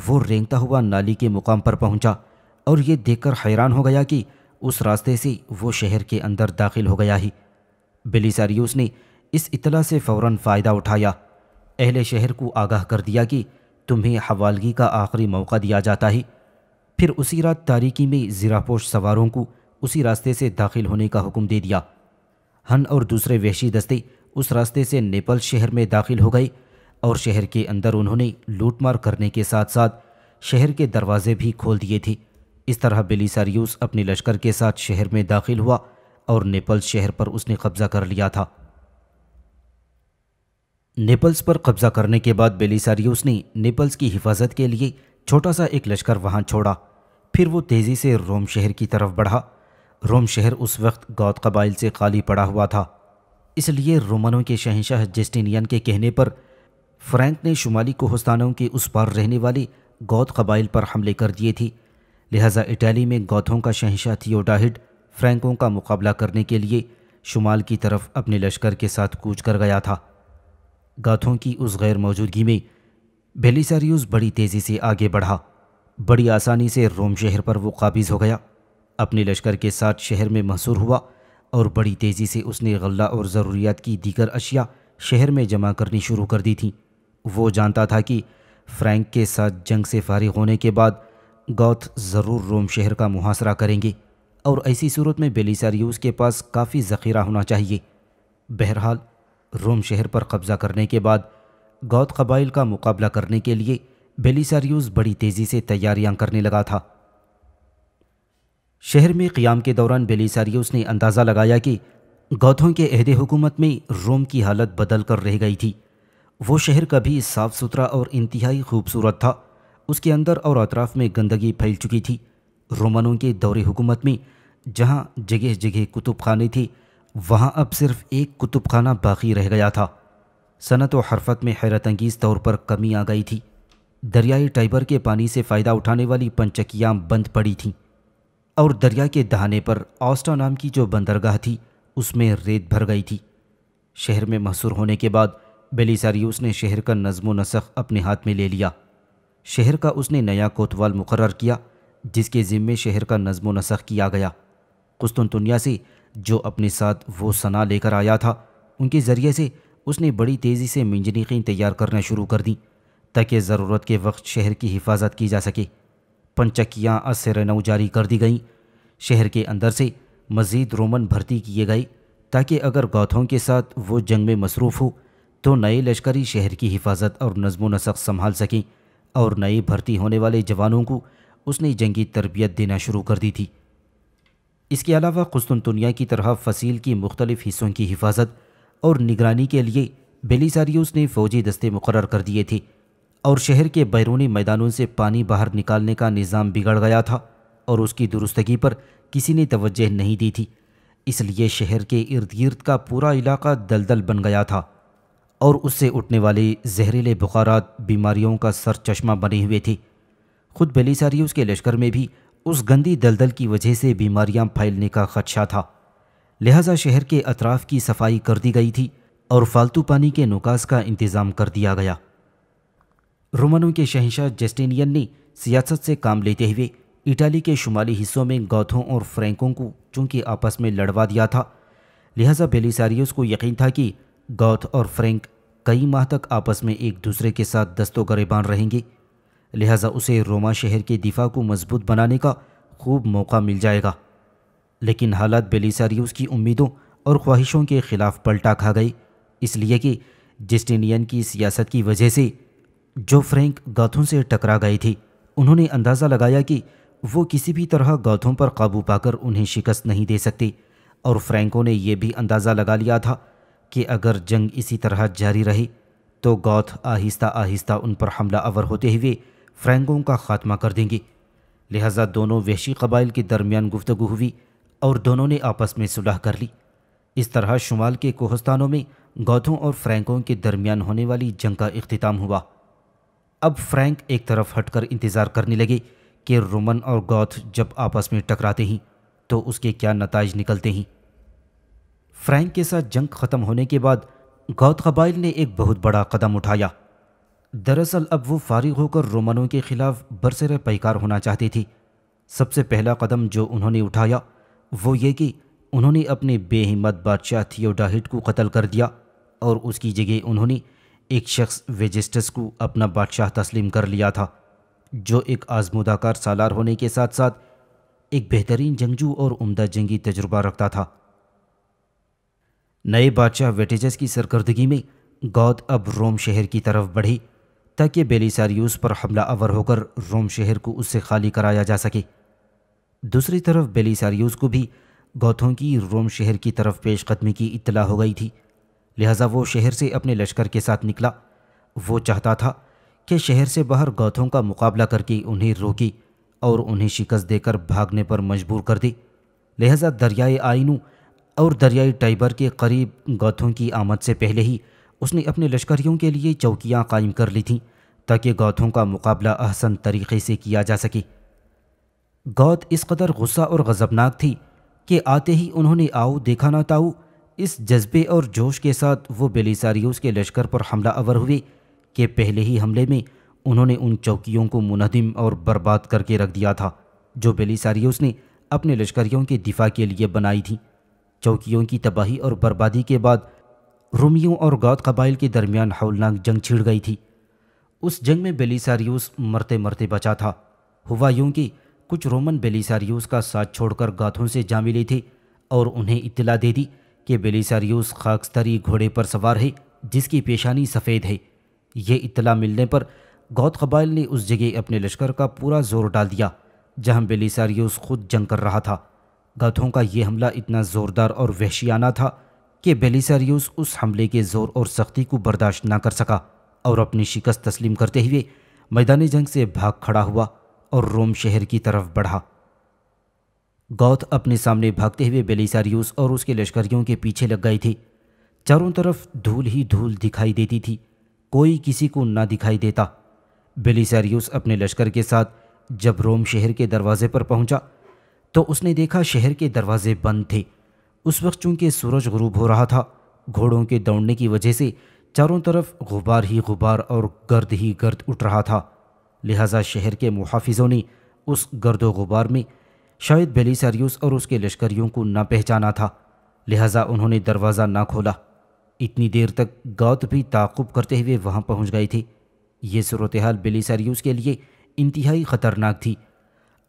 वो रेंगता हुआ नाली के मुकाम पर पहुंचा और ये देखकर हैरान हो गया कि उस रास्ते से वो शहर के अंदर दाखिल हो गया ही बेलिसारियोस ने इस इतला से फ़ौर फ़ायदा उठाया अहले शहर को आगाह कर दिया कि तुम्हें हवालगी का आखिरी मौका दिया जाता है फिर उसी रात तारीकी में ज़िरापोश सवारों को उसी रास्ते से दाखिल होने का हुक्म दे दिया हन और दूसरे वहशी दस्ते उस रास्ते से नेपाल शहर में दाखिल हो गए और शहर के अंदर उन्होंने लूटमार करने के साथ साथ शहर के दरवाजे भी खोल दिए थे इस तरह बेलीसारियूस अपने लश्कर के साथ शहर में दाखिल हुआ और नेपल्स शहर पर उसने कब्जा कर लिया था नेपल्स पर कब्जा करने के बाद बेलीसारियूस ने नेपल्स की हिफाजत के लिए छोटा सा एक लश्कर वहां छोड़ा फिर वो तेज़ी से रोम शहर की तरफ बढ़ा रोम शहर उस वक्त गौत कबाइल से खाली पड़ा हुआ था इसलिए रोमनों के शहनशाह जस्टिनियन के कहने पर फ्रैंक ने शुमाली कोहस्तानों के उस पार रहने वाली गौत कबाइल पर हमले कर दिए थी लिहाजा इटली में गौथों का शहनशाह थियोडाहिड फ्रैंकों का मुकाबला करने के लिए शुमाल की तरफ अपने लश्कर के साथ कूच कर गया था गाथों की उस गैर मौजूदगी में बेलीसारियस बड़ी तेज़ी से आगे बढ़ा बड़ी आसानी से रोम शहर पर वो काबिज़ हो गया अपने लश्कर के साथ शहर में महसूर हुआ और बड़ी तेज़ी से उसने गल्ला और ज़रूरियात की दीगर अशिया शहर में जमा करनी शुरू कर दी थी वो जानता था कि फ्रैंक के साथ जंग से फारिग होने के बाद गौथ ज़रूर रोम शहर का मुहासरा करेंगे और ऐसी सूरत में बेलीसारियूस के पास काफ़ी ज़ख़ीरा होना चाहिए बहरहाल रोम शहर पर कब्ज़ा करने के बाद गौत कबाइल का मुकाबला करने के लिए बेलीसारियूस बड़ी तेज़ी से तैयारियां करने लगा था शहर में क़्याम के दौरान बेलीसारियोस ने अंदाज़ा लगाया कि गौथों के अहद हुकूमत में रोम की हालत बदल कर रह गई थी वो शहर कभी साफ़ सुथरा और इंतहाई खूबसूरत था उसके अंदर और अतराफ़ में गंदगी फैल चुकी थी रोमनों के दौरे हुकूमत में जहाँ जगह जगह कुतुब खाने थे वहाँ अब सिर्फ एक कुतुब खाना बाकी रह गया था सनत व हरफत में हैरत अंगीज़ तौर पर कमी आ गई थी दरियाई टाइबर के पानी से फ़ायदा उठाने वाली पंचकियाँ बंद पड़ी थीं और दरिया के दहाने पर ऑस्टा नाम की जो बंदरगाह थी उसमें रेत भर गई थी शहर में महसूर होने के बाद बेलिसारियूस ने शहर का नज़म नसख अपने हाथ में ले लिया शहर का उसने नया कोतवाल मुकर किया जिसके ज़िम्मे शहर का नज़म नसख किया गया कुस्तुनतुनिया से जो अपने साथ वो सना लेकर आया था उनके ज़रिए से उसने बड़ी तेज़ी से मंजनीकें तैयार करना शुरू कर दी ताकि ज़रूरत के वक्त शहर की हिफाजत की जा सके पंचकियाँ असर नौ जारी कर दी गईं शहर के अंदर से मज़ीद रोमन भर्ती किए गए ताकि अगर गौथों के साथ वो जंग में मसरूफ़ हो तो नए लश्करी शहर की हिफाजत और नज़म नसक संभाल सकें और नए भर्ती होने वाले जवानों को उसने जंगी तरबियत देना शुरू कर दी थी इसके अलावा कुस्तुनतुनिया की तरह फसील की मुख्तलिफ हिस्सों की हिफाजत और निगरानी के लिए बेलीसारियोस ने फ़ौजी दस्ते मुकर कर दिए थे और शहर के बैरूनी मैदानों से पानी बाहर निकालने का निज़ाम बिगड़ गया था और उसकी दुरुस्तगी पर किसी ने तवज्जह नहीं दी थी इसलिए शहर के इर्द गिर्द का पूरा इलाका दलदल बन गया था और उससे उठने वाले जहरीले बुखारात बीमारियों का सर चश्मा बने हुए थे खुद बेलीसारियोस के लश्कर में भी उस गंदी दलदल की वजह से बीमारियां फैलने का खदशा था लिहाजा शहर के अतराफ़ की सफाई कर दी गई थी और फालतू पानी के नुकास का इंतज़ाम कर दिया गया रोमनों के शहंशाह जस्टिनियन ने सियासत से काम लेते हुए इटाली के शुमाली हिस्सों में गौथों और फ्रैंकों को चूंकि आपस में लड़वा दिया था लिहाजा बेलिसारियस को यकीन था कि गौथ और फ्रैंक कई माह तक आपस में एक दूसरे के साथ दस्तों गरेबान रहेंगे लिहाजा उसे रोमा शहर के दिफा को मजबूत बनाने का खूब मौका मिल जाएगा लेकिन हालात बेलिसारियस की उम्मीदों और ख्वाहिशों के खिलाफ पलटा खा गई इसलिए कि जस्टिनियन की सियासत की वजह से जो फ्रैंक गाथों से टकरा गई थी उन्होंने अंदाज़ा लगाया कि वो किसी भी तरह गाथों पर काबू पाकर उन्हें शिकस्त नहीं दे सकती और फ्रैंको ने यह भी अंदाज़ा लगा लिया था कि अगर जंग इसी तरह जारी रही तो गौथ आहिस्ता आहिस्ता उन पर हमला अवर होते हुए फ्रैंकों का खात्मा कर देंगी लिहाजा दोनों वहशी कबाइल के दरमियान गुफ्तु हुई और दोनों ने आपस में सुलह कर ली इस तरह शुमाल के कोहस्तानों में गौथों और फ्रैंकों के दरमियान होने वाली जंग का अख्ताम हुआ अब फ्रैंक एक तरफ हटकर इंतज़ार करने लगे कि रोमन और गौथ जब आपस में टकराते हैं तो उसके क्या नतज निकलते हैं फ्रैंक के साथ जंग ख़त्म होने के बाद गौत कबाइल ने एक बहुत बड़ा कदम उठाया दरअसल अब वो फारिग होकर रोमनों के ख़िलाफ़ बरसर पैकार होना चाहती थी सबसे पहला कदम जो उन्होंने उठाया वो ये कि उन्होंने अपने बेहिम्मत बादशाह थियोडाहिट को कत्ल कर दिया और उसकी जगह उन्होंने एक शख्स वेजिस्टस को अपना बादशाह तस्लीम कर लिया था जो एक आजमुदाकार सालार होने के साथ साथ एक बेहतरीन जंगजू और उम्दा जंगी तजुर्बा रखता था नए बादशाह वेटेजस की सरकर्दगी में गौद अब रोम शहर की तरफ बढ़ी ताकि बेलीसारियूस पर हमला अवर होकर रोम शहर को उससे खाली कराया जा सके दूसरी तरफ बेलीसारियूस को भी गौथों की रोम शहर की तरफ पेशकदमी की इतला हो गई थी लिहाजा वो शहर से अपने लश्कर के साथ निकला वो चाहता था कि शहर से बाहर गौथों का मुकाबला करके उन्हें रोकी और उन्हें शिकस्त देकर भागने पर मजबूर कर दी लिहाजा दरियाए आइनू और दरियाई टाइबर के करीब गौथों की आमद से पहले ही उसने अपने लश्करियों के लिए चौकियाँ कायम कर ली थीं ताकि गौथों का मुकाबला आसन तरीके से किया जा सके गौत इस कदर गुस्सा और गज़बनाक थी कि आते ही उन्होंने आओ देखा ना ताऊ इस जज्बे और जोश के साथ वो बेलिसारियोस के लश्कर पर हमला अवर हुए कि पहले ही हमले में उन्होंने उन चौकियों को मुनहदिम और बर्बाद करके रख दिया था जो बेलिसारियोस ने अपने लश्करियों के दिफा के लिए बनाई थी चौकियों की तबाही और बर्बादी के बाद रोमियों और गौत कबाइल के दरमियान हौलनाक जंग छिड़ गई थी उस जंग में बेलिसारियोस मरते मरते बचा था हुआ यूं कि कुछ रोमन बेलिसारियोस का साथ छोड़कर गाथों से जा मिले थे और उन्हें इतला दे दी कि बेलिसारियोस खाकस्तरी घोड़े पर सवार है जिसकी पेशानी सफ़ेद है ये इतला मिलने पर गौत कबाइल ने उस जगह अपने लश्कर का पूरा जोर डाल दिया जहां बेलिसारियोस खुद जंग कर रहा था गौतों का यह हमला इतना ज़ोरदार और वहशियाना था कि बेलिसारियोस उस हमले के ज़ोर और सख्ती को बर्दाश्त ना कर सका और अपनी शिकस्त तस्लीम करते हुए मैदानी जंग से भाग खड़ा हुआ और रोम शहर की तरफ बढ़ा गौत अपने सामने भागते हुए बेलिसारियोस और उसके लश्करियों के पीछे लग गए थे चारों तरफ धूल ही धूल दिखाई देती थी कोई किसी को ना दिखाई देता बेलिसारियोस अपने लश्कर के साथ जब रोम शहर के दरवाजे पर पहुंचा तो उसने देखा शहर के दरवाजे बंद थे उस वक्त चूंकि सूरज गरूब हो रहा था घोड़ों के दौड़ने की वजह से चारों तरफ गुबार ही गुबार और गर्द ही गर्द उठ रहा था लिहाजा शहर के मुहाफिजों ने उस गर्द गुबार में शायद बेलीसारियस और उसके लश्करियों को न पहचाना था लिहाजा उन्होंने दरवाज़ा ना खोला इतनी देर तक गौत भी ताकुब करते हुए वहाँ पहुँच गई थी ये सूरत हाल बेलीसारियस के लिए इंतहाई ख़तरनाक थी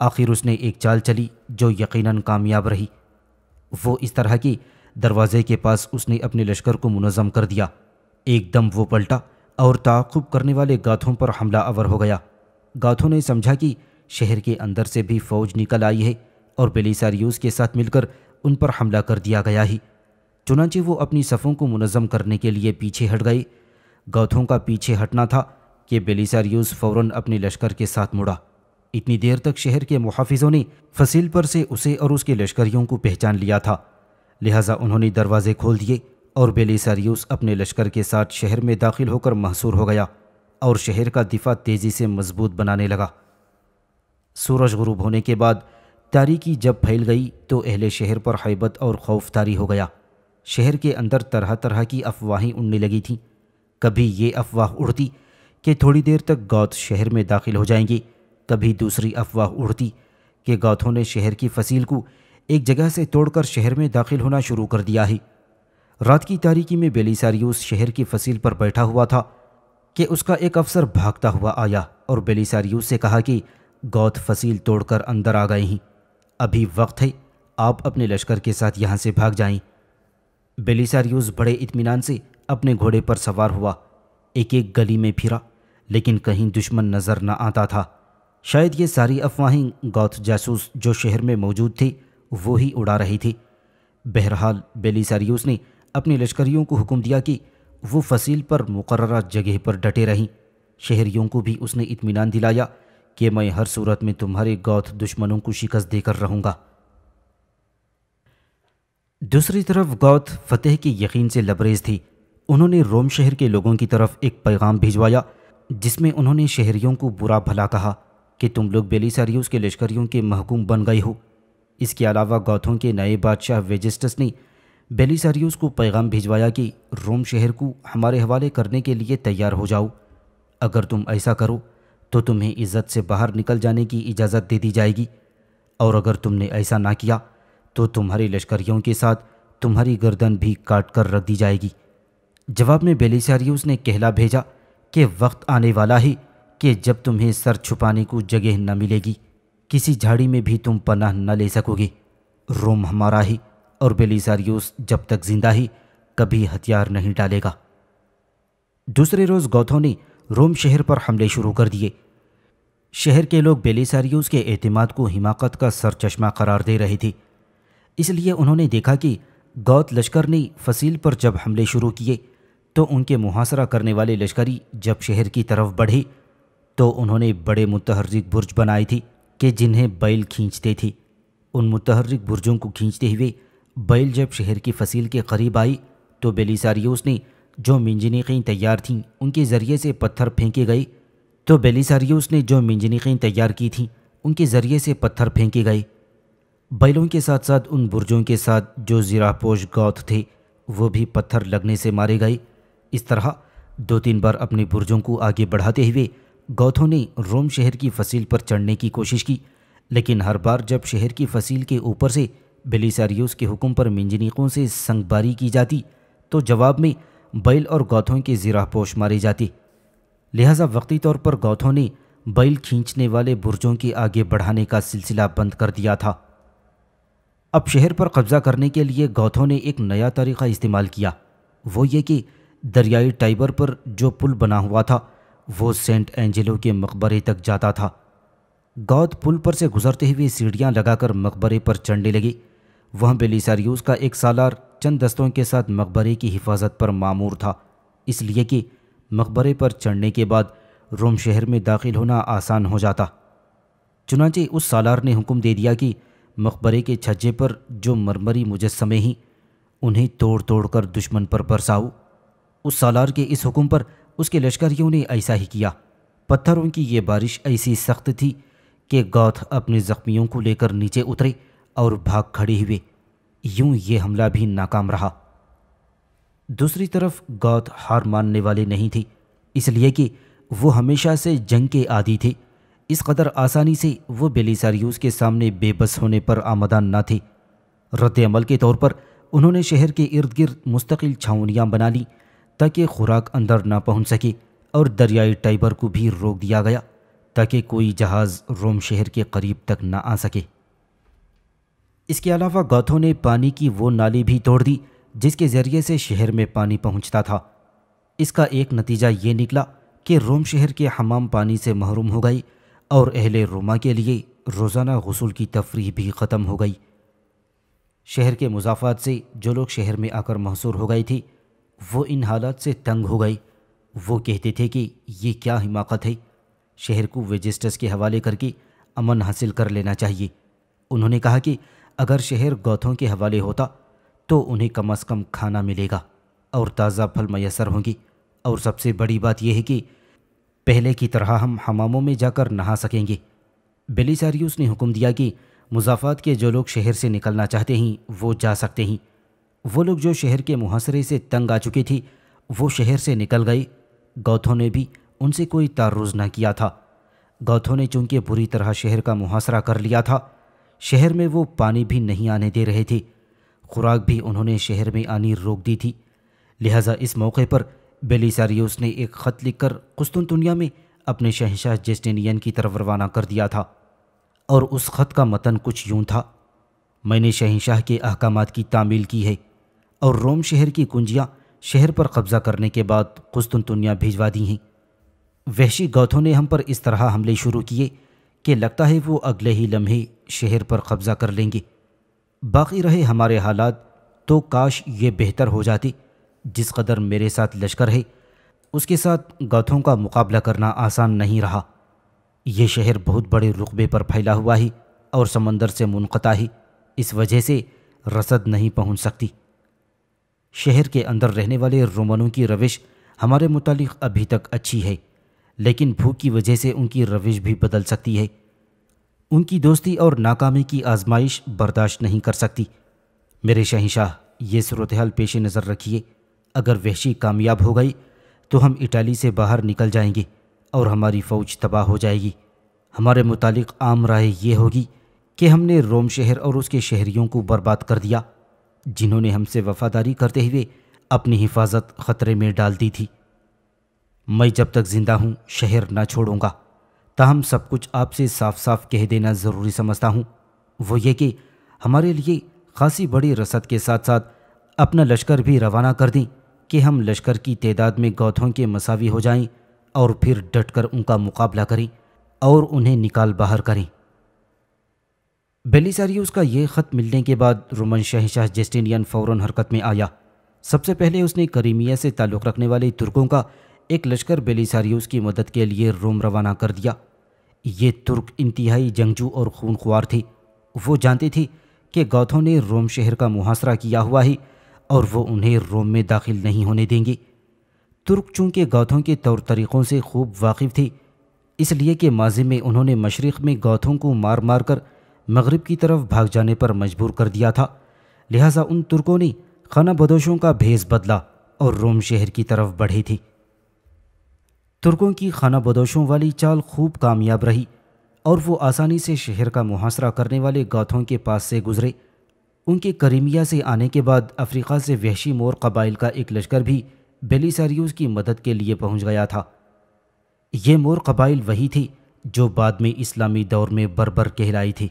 आखिर उसने एक चाल चली जो यकीनन कामयाब रही वो इस तरह की दरवाजे के पास उसने अपने लश्कर को मुनज़म कर दिया एकदम वो पलटा और ताकुब करने वाले गाथों पर हमला आवर हो गया गाथों ने समझा कि शहर के अंदर से भी फौज निकल आई है और बेलीसारियोस के साथ मिलकर उन पर हमला कर दिया गया है चुनाचे वो अपनी सफ़ों को मुनज़म करने के लिए पीछे हट गए गौथों का पीछे हटना था कि बेलीसारियूस फ़ौर अपने लश्कर के साथ मुड़ा इतनी देर तक शहर के मुहाफिजों ने फसील पर से उसे और उसके लश्करियों को पहचान लिया था लिहाजा उन्होंने दरवाजे खोल दिए और बेलीसारियूस अपने लश्कर के साथ शहर में दाखिल होकर महसूर हो गया और शहर का दिफा तेज़ी से मजबूत बनाने लगा सूरज गुरूब होने के बाद तारीकी जब फैल गई तो अहले शहर पर हैबत और खौफ तारी हो गया शहर के अंदर तरह तरह की अफवाहें उड़ने लगी थीं कभी ये अफवाह उड़ती कि थोड़ी देर तक गौत शहर में दाखिल हो जाएंगी कभी दूसरी अफवाह उड़ती कि गौतों ने शहर की फसील को एक जगह से तोड़कर शहर में दाखिल होना शुरू कर दिया है रात की तारीकी में बेलीसारियूस शहर की फसील पर बैठा हुआ था कि उसका एक अफसर भागता हुआ आया और बेलीसारियूस से कहा कि गौत फसील तोड़कर अंदर आ गई हैं अभी वक्त है आप अपने लश्कर के साथ यहाँ से भाग जाएं। बेलिसारियोस बड़े इत्मीनान से अपने घोड़े पर सवार हुआ एक एक गली में फिरा लेकिन कहीं दुश्मन नज़र न आता था शायद ये सारी अफवाहें गौत जासूस जो शहर में मौजूद थे वो ही उड़ा रही थी बहरहाल बेलिसारियोस ने अपने लश्करियों को हुक्म दिया कि वो फसील पर मुकर्रा जगह पर डटे रहें शहरियों को भी उसने इत्मीनान दिलाया कि मैं हर सूरत में तुम्हारे गौथ दुश्मनों को शिकस्त देकर रहूँगा दूसरी तरफ गौथ फतेह के यकीन से लबरेज थी उन्होंने रोम शहर के लोगों की तरफ एक पैगाम भिजवाया जिसमें उन्होंने शहरियों को बुरा भला कहा कि तुम लोग बेलीसारियोस के लश्करियों के महकूम बन गए हो इसके अलावा गौथों के नए बादशाह वेजिस्टस ने बेलीसारियोस को पैगाम भिजवाया कि रोम शहर को हमारे हवाले करने के लिए तैयार हो जाओ अगर तुम ऐसा करो तो तुम्हें इज़्ज़त से बाहर निकल जाने की इजाज़त दे दी जाएगी और अगर तुमने ऐसा ना किया तो तुम्हारे लश्करियों के साथ तुम्हारी गर्दन भी काट कर रख दी जाएगी जवाब में बेलिसारियूस ने कहला भेजा कि वक्त आने वाला है कि जब तुम्हें सर छुपाने को जगह न मिलेगी किसी झाड़ी में भी तुम पनाह न ले सकोगे रोम हमारा ही और बेलिसारियूस जब तक जिंदा ही कभी हथियार नहीं डालेगा दूसरे रोज़ गौथों ने रोम शहर पर हमले शुरू कर दिए शहर के लोग बेलिसारियोस के अहतमाद को हिमाकत का सरचश्मा करार दे रहे थे इसलिए उन्होंने देखा कि गौत लश्कर ने फसील पर जब हमले शुरू किए तो उनके मुहासरा करने वाले लश्करी जब शहर की तरफ बढ़े तो उन्होंने बड़े मुतहरिक बुर्ज बनाए थे कि जिन्हें बैल खींचते थे उन मुतहरिक बुर्जों को खींचते हुए बैल जब शहर की फसील के करीब आई तो बेलिसारियोस ने जो मिंजनीकें तैयार थीं उनके ज़रिए से पत्थर फेंके गए तो बेलिसारियोस ने जो मिंजनीकें तैयार की थीं उनके ज़रिए से पत्थर फेंके गए बैलों के साथ साथ उन बुर्जों के साथ जो ज़िरापोश गौत थे वो भी पत्थर लगने से मारे गए इस तरह दो तीन बार अपने बुर्जों को आगे बढ़ाते हुए गौथों ने रोम शहर की फसील पर चढ़ने की कोशिश की लेकिन हर बार जब शहर की फसील के ऊपर से बेलिसारियोस के हुक्म पर मिंजनीकों से संगबारी की जाती तो जवाब में बैल और गौथों की जीरापोश मारी जाती लिहाजा वक्ती तौर पर गौथों ने बैल खींचने वाले बुर्जों की आगे बढ़ाने का सिलसिला बंद कर दिया था अब शहर पर कब्जा करने के लिए गौथों ने एक नया तरीका इस्तेमाल किया वो ये कि दरियाई टाइबर पर जो पुल बना हुआ था वो सेंट एंजेलो के मकबरे तक जाता था गौत पुल पर से गुजरते हुए सीढ़ियाँ लगाकर मकबरे पर चढ़ने लगी वहाँ बेलीसारियूस का एक सालार चंद दस्तों के साथ मकबरे की हिफाजत पर मामूर था इसलिए कि मकबरे पर चढ़ने के बाद रोम शहर में दाखिल होना आसान हो जाता चुनाचे उस सालार ने हुक्म दे दिया कि मकबरे के छज्जे पर जो मरमरी मुजस्मे ही उन्हें तोड़ तोड़ कर दुश्मन पर बरसाओ उस सालार के इस हुक्म पर उसके लश्करियों ने ऐसा ही किया पत्थरों की ये बारिश ऐसी सख्त थी कि गौथ अपने ज़ख्मियों को लेकर नीचे उतरे और भाग खड़े हुए यूं ये हमला भी नाकाम रहा दूसरी तरफ गौत हार मानने वाले नहीं थे इसलिए कि वो हमेशा से जंग के आदि थे इस कदर आसानी से वो बेलीसारियूस के सामने बेबस होने पर आमदान ना थे रद्दमल के तौर पर उन्होंने शहर के इर्द गिर्द मुस्तकिल छावनियाँ बना ली ताकि खुराक अंदर ना पहुंच सके और दरियाई टाइबर को भी रोक दिया गया ताकि कोई जहाज़ रोम शहर के करीब तक ना आ सके इसके अलावा गाथों ने पानी की वो नाली भी तोड़ दी जिसके ज़रिए से शहर में पानी पहुंचता था इसका एक नतीजा ये निकला कि रोम शहर के हमाम पानी से महरूम हो गई और अहले रोमा के लिए रोज़ाना गसूल की तफरी भी ख़त्म हो गई शहर के मुजाफात से जो लोग शहर में आकर महसूर हो गई थी वो इन हालात से तंग हो गई वो कहते थे कि ये क्या हिमाकत है शहर को वजिस्टर्स के हवाले करके अमन हासिल कर लेना चाहिए उन्होंने कहा कि अगर शहर गौथों के हवाले होता तो उन्हें कम अज़ कम खाना मिलेगा और ताज़ा फल मैसर होंगी और सबसे बड़ी बात यह है कि पहले की तरह हम हमामों में जाकर नहा सकेंगे बेलीसारियस ने हुक्म दिया कि मुजाफात के जो लोग शहर से निकलना चाहते हैं वो जा सकते हैं वो लोग जो शहर के मुहासरे से तंग आ चुकी थी वो शहर से निकल गए गौथों ने भी उनसे कोई तारुज ना किया था गौथों ने चूंकि बुरी तरह शहर का मुहासरा कर लिया था शहर में वो पानी भी नहीं आने दे रहे थे खुराक भी उन्होंने शहर में आनी रोक दी थी लिहाजा इस मौके पर बेलीसारियोस ने एक ख़त लिखकर कुस्तुनतुनिया में अपने शहनशाह जस्टिनियन की तरफ रवाना कर दिया था और उस ख़त का मतन कुछ यूं था मैंने शहनशाह के अहकाम की तामील की है और रोम शहर की कुंजियाँ शहर पर कब्ज़ा करने के बाद कुस्तुनतुनिया भिजवा दी हैं वहशी गौथों ने हम पर इस तरह हमले शुरू किए कि लगता है वो अगले ही लम्हे शहर पर कब्ज़ा कर लेंगी बाकी रहे हमारे हालात तो काश ये बेहतर हो जाती जिस कदर मेरे साथ लश्कर है उसके साथ गौथों का मुकाबला करना आसान नहीं रहा यह शहर बहुत बड़े रुकबे पर फैला हुआ ही और समंदर से मुनक़ता ही इस वजह से रसद नहीं पहुंच सकती शहर के अंदर रहने वाले रोमनों की रविश हमारे मुतालिक अभी तक अच्छी है लेकिन भूख की वजह से उनकी रविश भी बदल सकती है उनकी दोस्ती और नाकामी की आजमाइश बर्दाश्त नहीं कर सकती मेरे शहनशाह ये सूरत हाल पेश नज़र रखिए अगर वहशी कामयाब हो गई तो हम इटाली से बाहर निकल जाएंगे और हमारी फ़ौज तबाह हो जाएगी हमारे मुतालिक आम राय ये होगी कि हमने रोम शहर और उसके शहरियों को बर्बाद कर दिया जिन्होंने हमसे वफादारी करते हुए अपनी हिफाजत ख़तरे में डाल दी थी मैं जब तक ज़िंदा हूँ शहर ना छोड़ूंगा ताहम सब कुछ आपसे साफ साफ कह देना ज़रूरी समझता हूँ वो ये कि हमारे लिए खासी बड़ी रसद के साथ साथ अपना लश्कर भी रवाना कर दें कि हम लश्कर की तदाद में गौथों के मसावी हो जाएं और फिर डट कर उनका मुकाबला करें और उन्हें निकाल बाहर करें बेलिसारियस उसका ये ख़त मिलने के बाद रोमन शहशाह जस्टिनियन फ़ौरन हरकत में आया सबसे पहले उसने करीमिया से ताल्लुक़ रखने वाले तुर्कों का एक लश्कर बेलिसारियोस की मदद के लिए रोम रवाना कर दिया ये तुर्क इंतहाई जंगजू और खूनख्वार थी वो जानती थी कि गौथों ने रोम शहर का मुहासरा किया हुआ ही और वो उन्हें रोम में दाखिल नहीं होने देंगी तुर्क चूँकि गौथों के तौर तरीक़ों से खूब वाकिफ़ थी इसलिए कि माजी में उन्होंने मशरक़ में गौथों को मार मार कर मगरब की तरफ भाग जाने पर मजबूर कर दिया था लिहाजा उन तुर्कों ने खाना बदोशों का भेस बदला और रोम शहर की तरफ बढ़ी थी तुर्कों की खाना बदोशों वाली चाल खूब कामयाब रही और वो आसानी से शहर का मुहासरा करने वाले गाथों के पास से गुजरे उनके करीमिया से आने के बाद अफ्रीका से वहशी मोर कबाइल का एक लश्कर भी बेलीसारियोस की मदद के लिए पहुंच गया था ये मोर कबाइल वही थी जो बाद में इस्लामी दौर में बरबर कहलाई थी